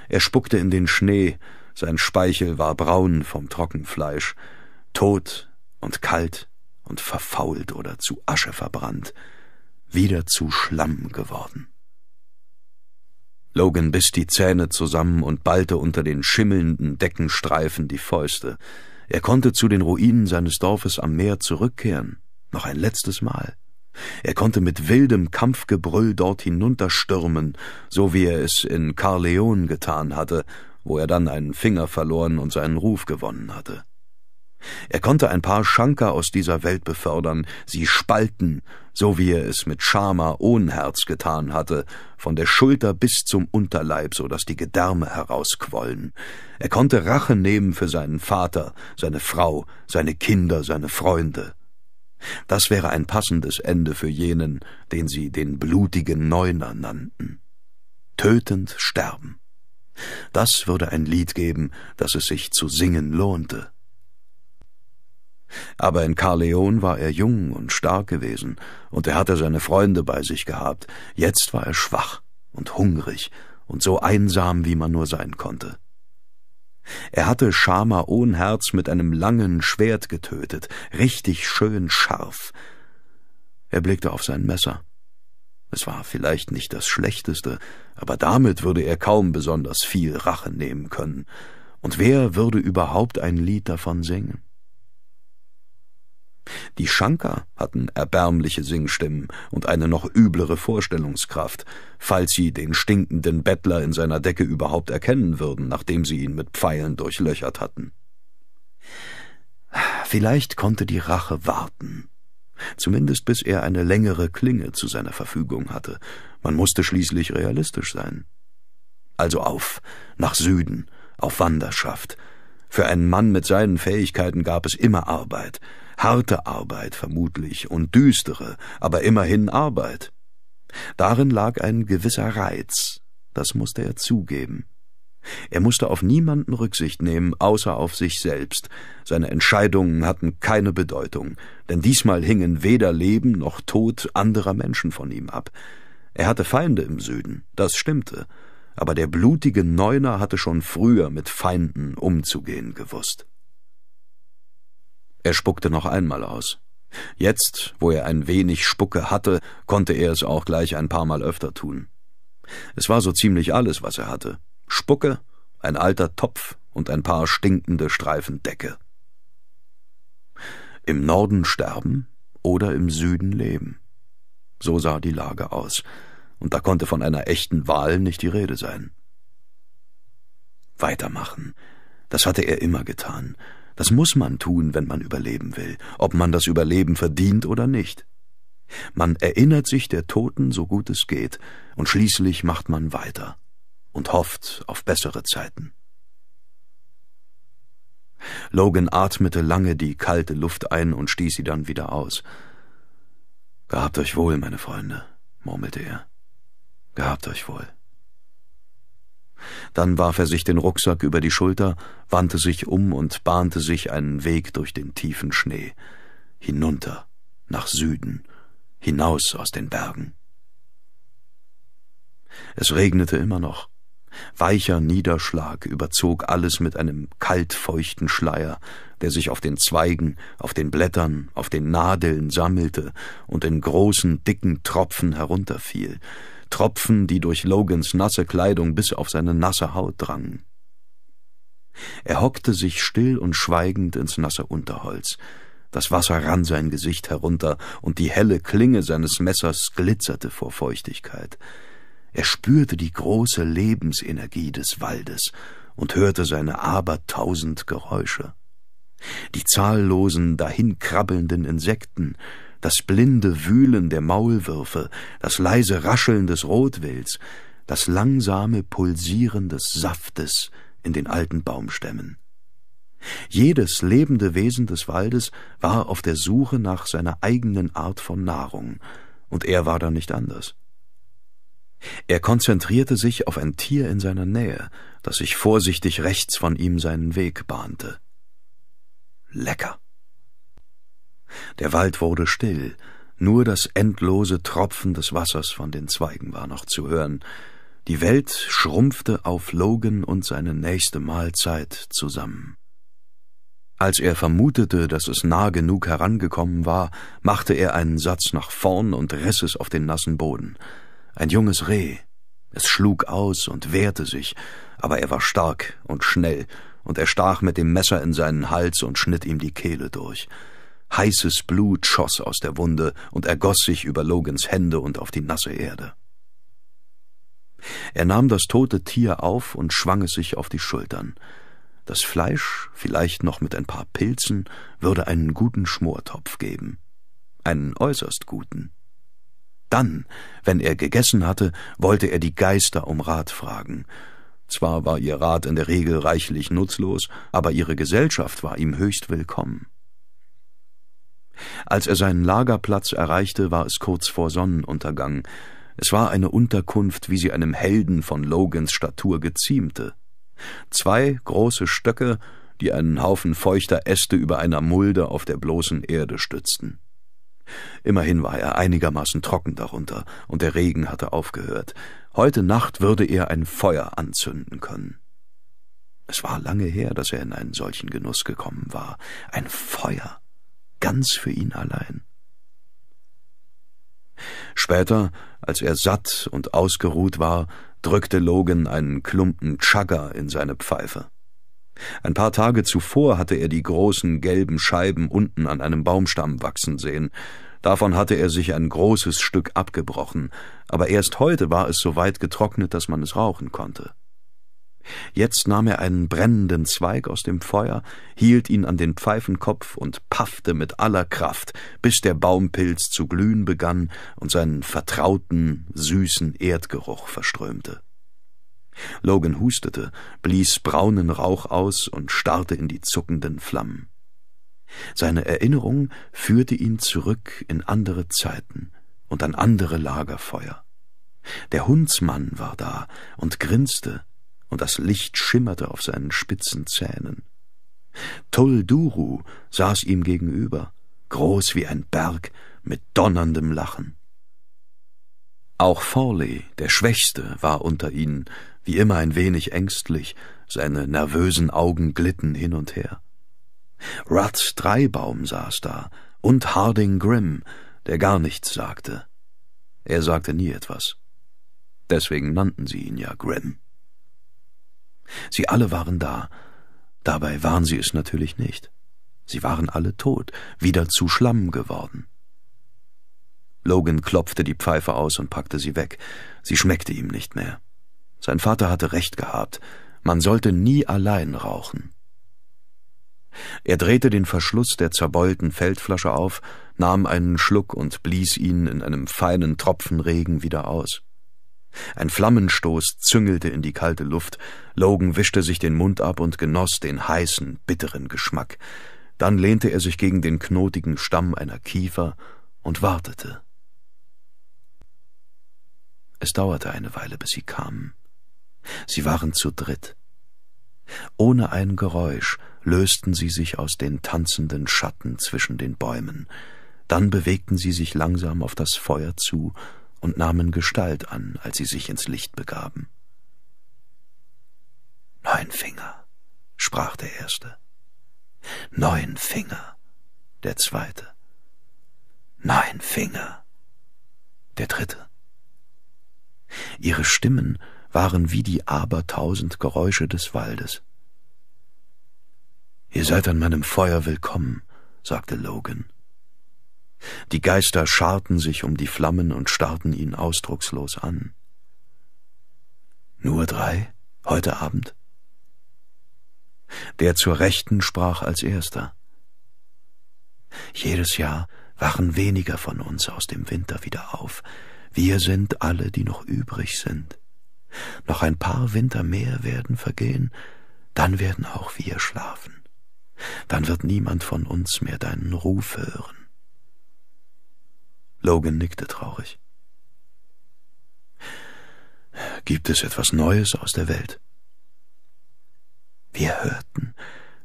Er spuckte in den Schnee, sein Speichel war braun vom Trockenfleisch, tot und kalt und verfault oder zu Asche verbrannt, wieder zu Schlamm geworden. Logan biss die Zähne zusammen und ballte unter den schimmelnden Deckenstreifen die Fäuste. Er konnte zu den Ruinen seines Dorfes am Meer zurückkehren, noch ein letztes Mal. Er konnte mit wildem Kampfgebrüll dort hinunterstürmen, so wie er es in Carleon getan hatte, wo er dann einen Finger verloren und seinen Ruf gewonnen hatte. Er konnte ein paar Schanker aus dieser Welt befördern, sie spalten, so wie er es mit Schama Ohnherz getan hatte, von der Schulter bis zum Unterleib, so dass die Gedärme herausquollen. Er konnte Rache nehmen für seinen Vater, seine Frau, seine Kinder, seine Freunde. Das wäre ein passendes Ende für jenen, den sie den blutigen Neuner nannten. Tötend sterben. Das würde ein Lied geben, das es sich zu singen lohnte. Aber in Carleon war er jung und stark gewesen, und er hatte seine Freunde bei sich gehabt. Jetzt war er schwach und hungrig und so einsam, wie man nur sein konnte. Er hatte Schama ohne Herz mit einem langen Schwert getötet, richtig schön scharf. Er blickte auf sein Messer. Es war vielleicht nicht das Schlechteste, aber damit würde er kaum besonders viel Rache nehmen können. Und wer würde überhaupt ein Lied davon singen? Die Schanker hatten erbärmliche Singstimmen und eine noch üblere Vorstellungskraft, falls sie den stinkenden Bettler in seiner Decke überhaupt erkennen würden, nachdem sie ihn mit Pfeilen durchlöchert hatten. Vielleicht konnte die Rache warten, zumindest bis er eine längere Klinge zu seiner Verfügung hatte. Man musste schließlich realistisch sein. Also auf, nach Süden, auf Wanderschaft. Für einen Mann mit seinen Fähigkeiten gab es immer Arbeit, Harte Arbeit vermutlich und düstere, aber immerhin Arbeit. Darin lag ein gewisser Reiz, das musste er zugeben. Er musste auf niemanden Rücksicht nehmen, außer auf sich selbst. Seine Entscheidungen hatten keine Bedeutung, denn diesmal hingen weder Leben noch Tod anderer Menschen von ihm ab. Er hatte Feinde im Süden, das stimmte, aber der blutige Neuner hatte schon früher mit Feinden umzugehen gewusst. Er spuckte noch einmal aus. Jetzt, wo er ein wenig Spucke hatte, konnte er es auch gleich ein paar Mal öfter tun. Es war so ziemlich alles, was er hatte. Spucke, ein alter Topf und ein paar stinkende Streifen Decke. Im Norden sterben oder im Süden leben. So sah die Lage aus, und da konnte von einer echten Wahl nicht die Rede sein. Weitermachen, das hatte er immer getan, das muss man tun, wenn man überleben will, ob man das Überleben verdient oder nicht. Man erinnert sich der Toten so gut es geht, und schließlich macht man weiter und hofft auf bessere Zeiten. Logan atmete lange die kalte Luft ein und stieß sie dann wieder aus. Gehabt euch wohl, meine Freunde, murmelte er. Gehabt euch wohl. Dann warf er sich den Rucksack über die Schulter, wandte sich um und bahnte sich einen Weg durch den tiefen Schnee. Hinunter, nach Süden, hinaus aus den Bergen. Es regnete immer noch. Weicher Niederschlag überzog alles mit einem kaltfeuchten Schleier, der sich auf den Zweigen, auf den Blättern, auf den Nadeln sammelte und in großen, dicken Tropfen herunterfiel. Tropfen, die durch Logans nasse Kleidung bis auf seine nasse Haut drangen. Er hockte sich still und schweigend ins nasse Unterholz. Das Wasser rann sein Gesicht herunter, und die helle Klinge seines Messers glitzerte vor Feuchtigkeit. Er spürte die große Lebensenergie des Waldes und hörte seine abertausend Geräusche. Die zahllosen, dahinkrabbelnden Insekten, das blinde Wühlen der Maulwürfe, das leise Rascheln des Rotwilds, das langsame Pulsieren des Saftes in den alten Baumstämmen. Jedes lebende Wesen des Waldes war auf der Suche nach seiner eigenen Art von Nahrung, und er war da nicht anders. Er konzentrierte sich auf ein Tier in seiner Nähe, das sich vorsichtig rechts von ihm seinen Weg bahnte. Lecker. Der Wald wurde still, nur das endlose Tropfen des Wassers von den Zweigen war noch zu hören. Die Welt schrumpfte auf Logan und seine nächste Mahlzeit zusammen. Als er vermutete, dass es nah genug herangekommen war, machte er einen Satz nach vorn und riss es auf den nassen Boden. Ein junges Reh. Es schlug aus und wehrte sich, aber er war stark und schnell, und er stach mit dem Messer in seinen Hals und schnitt ihm die Kehle durch. Heißes Blut schoss aus der Wunde und ergoss sich über Logans Hände und auf die nasse Erde. Er nahm das tote Tier auf und schwang es sich auf die Schultern. Das Fleisch, vielleicht noch mit ein paar Pilzen, würde einen guten Schmortopf geben. Einen äußerst guten. Dann, wenn er gegessen hatte, wollte er die Geister um Rat fragen. Zwar war ihr Rat in der Regel reichlich nutzlos, aber ihre Gesellschaft war ihm höchst willkommen. Als er seinen Lagerplatz erreichte, war es kurz vor Sonnenuntergang. Es war eine Unterkunft, wie sie einem Helden von Logans Statur geziemte. Zwei große Stöcke, die einen Haufen feuchter Äste über einer Mulde auf der bloßen Erde stützten. Immerhin war er einigermaßen trocken darunter, und der Regen hatte aufgehört. Heute Nacht würde er ein Feuer anzünden können. Es war lange her, dass er in einen solchen Genuss gekommen war. Ein Feuer ganz für ihn allein. Später, als er satt und ausgeruht war, drückte Logan einen Klumpen Chugger in seine Pfeife. Ein paar Tage zuvor hatte er die großen gelben Scheiben unten an einem Baumstamm wachsen sehen. Davon hatte er sich ein großes Stück abgebrochen, aber erst heute war es so weit getrocknet, dass man es rauchen konnte. Jetzt nahm er einen brennenden Zweig aus dem Feuer, hielt ihn an den Pfeifenkopf und paffte mit aller Kraft, bis der Baumpilz zu glühen begann und seinen vertrauten, süßen Erdgeruch verströmte. Logan hustete, blies braunen Rauch aus und starrte in die zuckenden Flammen. Seine Erinnerung führte ihn zurück in andere Zeiten und an andere Lagerfeuer. Der Hundsmann war da und grinste, und das Licht schimmerte auf seinen spitzen Zähnen. Tolduru saß ihm gegenüber, groß wie ein Berg, mit donnerndem Lachen. Auch Forley, der Schwächste, war unter ihnen, wie immer ein wenig ängstlich, seine nervösen Augen glitten hin und her. Rudd Dreibaum saß da und Harding Grimm, der gar nichts sagte. Er sagte nie etwas. Deswegen nannten sie ihn ja Grimm. Sie alle waren da. Dabei waren sie es natürlich nicht. Sie waren alle tot, wieder zu Schlamm geworden. Logan klopfte die Pfeife aus und packte sie weg. Sie schmeckte ihm nicht mehr. Sein Vater hatte recht gehabt. Man sollte nie allein rauchen. Er drehte den Verschluss der zerbeulten Feldflasche auf, nahm einen Schluck und blies ihn in einem feinen Tropfenregen wieder aus. Ein Flammenstoß züngelte in die kalte Luft, Logan wischte sich den Mund ab und genoss den heißen, bitteren Geschmack. Dann lehnte er sich gegen den knotigen Stamm einer Kiefer und wartete. Es dauerte eine Weile, bis sie kamen. Sie waren zu dritt. Ohne ein Geräusch lösten sie sich aus den tanzenden Schatten zwischen den Bäumen. Dann bewegten sie sich langsam auf das Feuer zu und nahmen Gestalt an, als sie sich ins Licht begaben. Neun Finger, sprach der erste. Neun Finger, der zweite. Neun Finger, der dritte. Ihre Stimmen waren wie die abertausend Geräusche des Waldes. Ihr seid an meinem Feuer willkommen, sagte Logan. Die Geister scharten sich um die Flammen und starrten ihn ausdruckslos an. Nur drei? Heute Abend? Der zur Rechten sprach als erster. Jedes Jahr wachen weniger von uns aus dem Winter wieder auf. Wir sind alle, die noch übrig sind. Noch ein paar Winter mehr werden vergehen, dann werden auch wir schlafen. Dann wird niemand von uns mehr deinen Ruf hören. Logan nickte traurig. Gibt es etwas Neues aus der Welt? Wir hörten,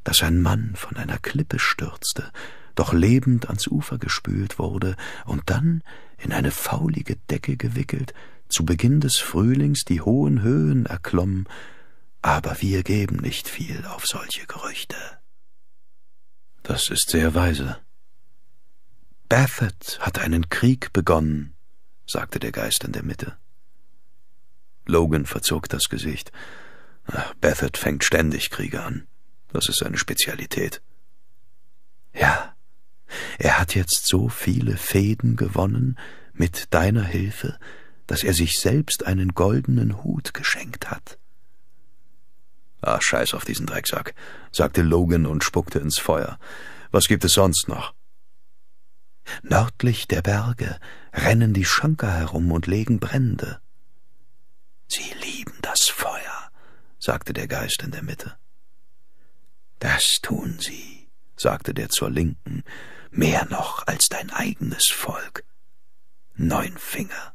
dass ein Mann von einer Klippe stürzte, doch lebend ans Ufer gespült wurde und dann, in eine faulige Decke gewickelt, zu Beginn des Frühlings die hohen Höhen erklomm, aber wir geben nicht viel auf solche Gerüchte. Das ist sehr weise, Baffett hat einen Krieg begonnen, sagte der Geist in der Mitte. Logan verzog das Gesicht. Ach, fängt ständig Kriege an. Das ist seine Spezialität. Ja, er hat jetzt so viele Fäden gewonnen mit deiner Hilfe, dass er sich selbst einen goldenen Hut geschenkt hat. Ah, scheiß auf diesen Drecksack, sagte Logan und spuckte ins Feuer. Was gibt es sonst noch? Nördlich der Berge rennen die Schanker herum und legen Brände. Sie lieben das Feuer, sagte der Geist in der Mitte. Das tun sie, sagte der zur Linken, mehr noch als dein eigenes Volk. Neun Finger.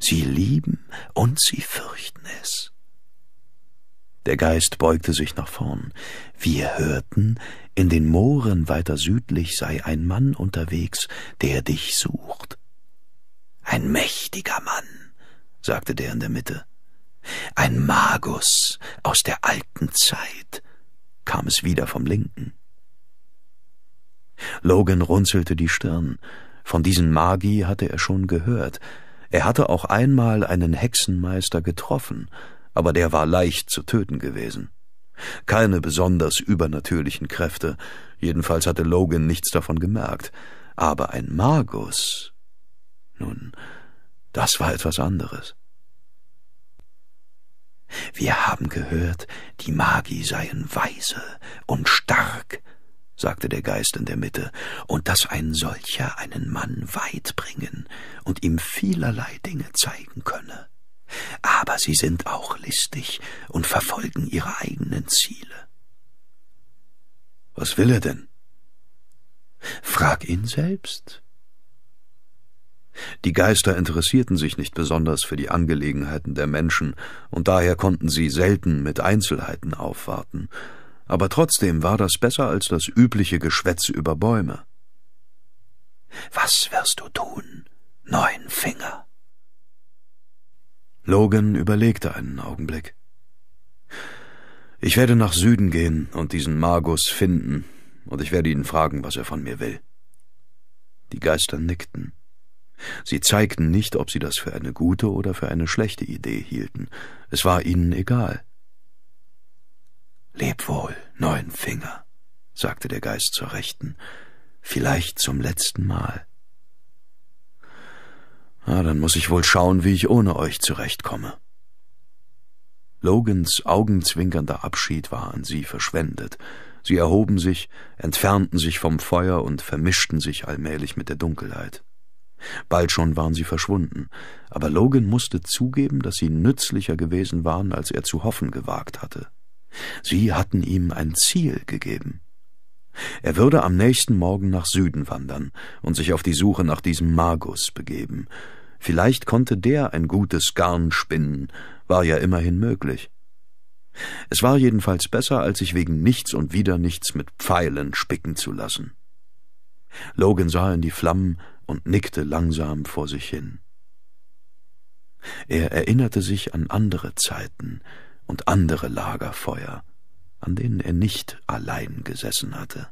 Sie lieben und sie fürchten es. Der Geist beugte sich nach vorn. Wir hörten, in den Mooren weiter südlich sei ein Mann unterwegs, der dich sucht. Ein mächtiger Mann, sagte der in der Mitte. Ein Magus aus der alten Zeit, kam es wieder vom Linken. Logan runzelte die Stirn. Von diesen Magi hatte er schon gehört. Er hatte auch einmal einen Hexenmeister getroffen, aber der war leicht zu töten gewesen. Keine besonders übernatürlichen Kräfte, jedenfalls hatte Logan nichts davon gemerkt, aber ein Magus. Nun, das war etwas anderes. Wir haben gehört, die Magi seien weise und stark, sagte der Geist in der Mitte, und dass ein solcher einen Mann weit bringen und ihm vielerlei Dinge zeigen könne aber sie sind auch listig und verfolgen ihre eigenen Ziele. Was will er denn? Frag ihn selbst. Die Geister interessierten sich nicht besonders für die Angelegenheiten der Menschen, und daher konnten sie selten mit Einzelheiten aufwarten, aber trotzdem war das besser als das übliche Geschwätz über Bäume. Was wirst du tun, neun Finger? Logan überlegte einen Augenblick. Ich werde nach Süden gehen und diesen Magus finden, und ich werde ihn fragen, was er von mir will. Die Geister nickten. Sie zeigten nicht, ob sie das für eine gute oder für eine schlechte Idee hielten. Es war ihnen egal. Leb wohl, neun Finger, sagte der Geist zur Rechten, vielleicht zum letzten Mal. Ah, dann muss ich wohl schauen, wie ich ohne euch zurechtkomme. Logans augenzwinkernder Abschied war an sie verschwendet. Sie erhoben sich, entfernten sich vom Feuer und vermischten sich allmählich mit der Dunkelheit. Bald schon waren sie verschwunden, aber Logan musste zugeben, dass sie nützlicher gewesen waren, als er zu hoffen gewagt hatte. Sie hatten ihm ein Ziel gegeben. Er würde am nächsten Morgen nach Süden wandern und sich auf die Suche nach diesem Magus begeben. Vielleicht konnte der ein gutes Garn spinnen, war ja immerhin möglich. Es war jedenfalls besser, als sich wegen nichts und wieder nichts mit Pfeilen spicken zu lassen. Logan sah in die Flammen und nickte langsam vor sich hin. Er erinnerte sich an andere Zeiten und andere Lagerfeuer, an denen er nicht allein gesessen hatte.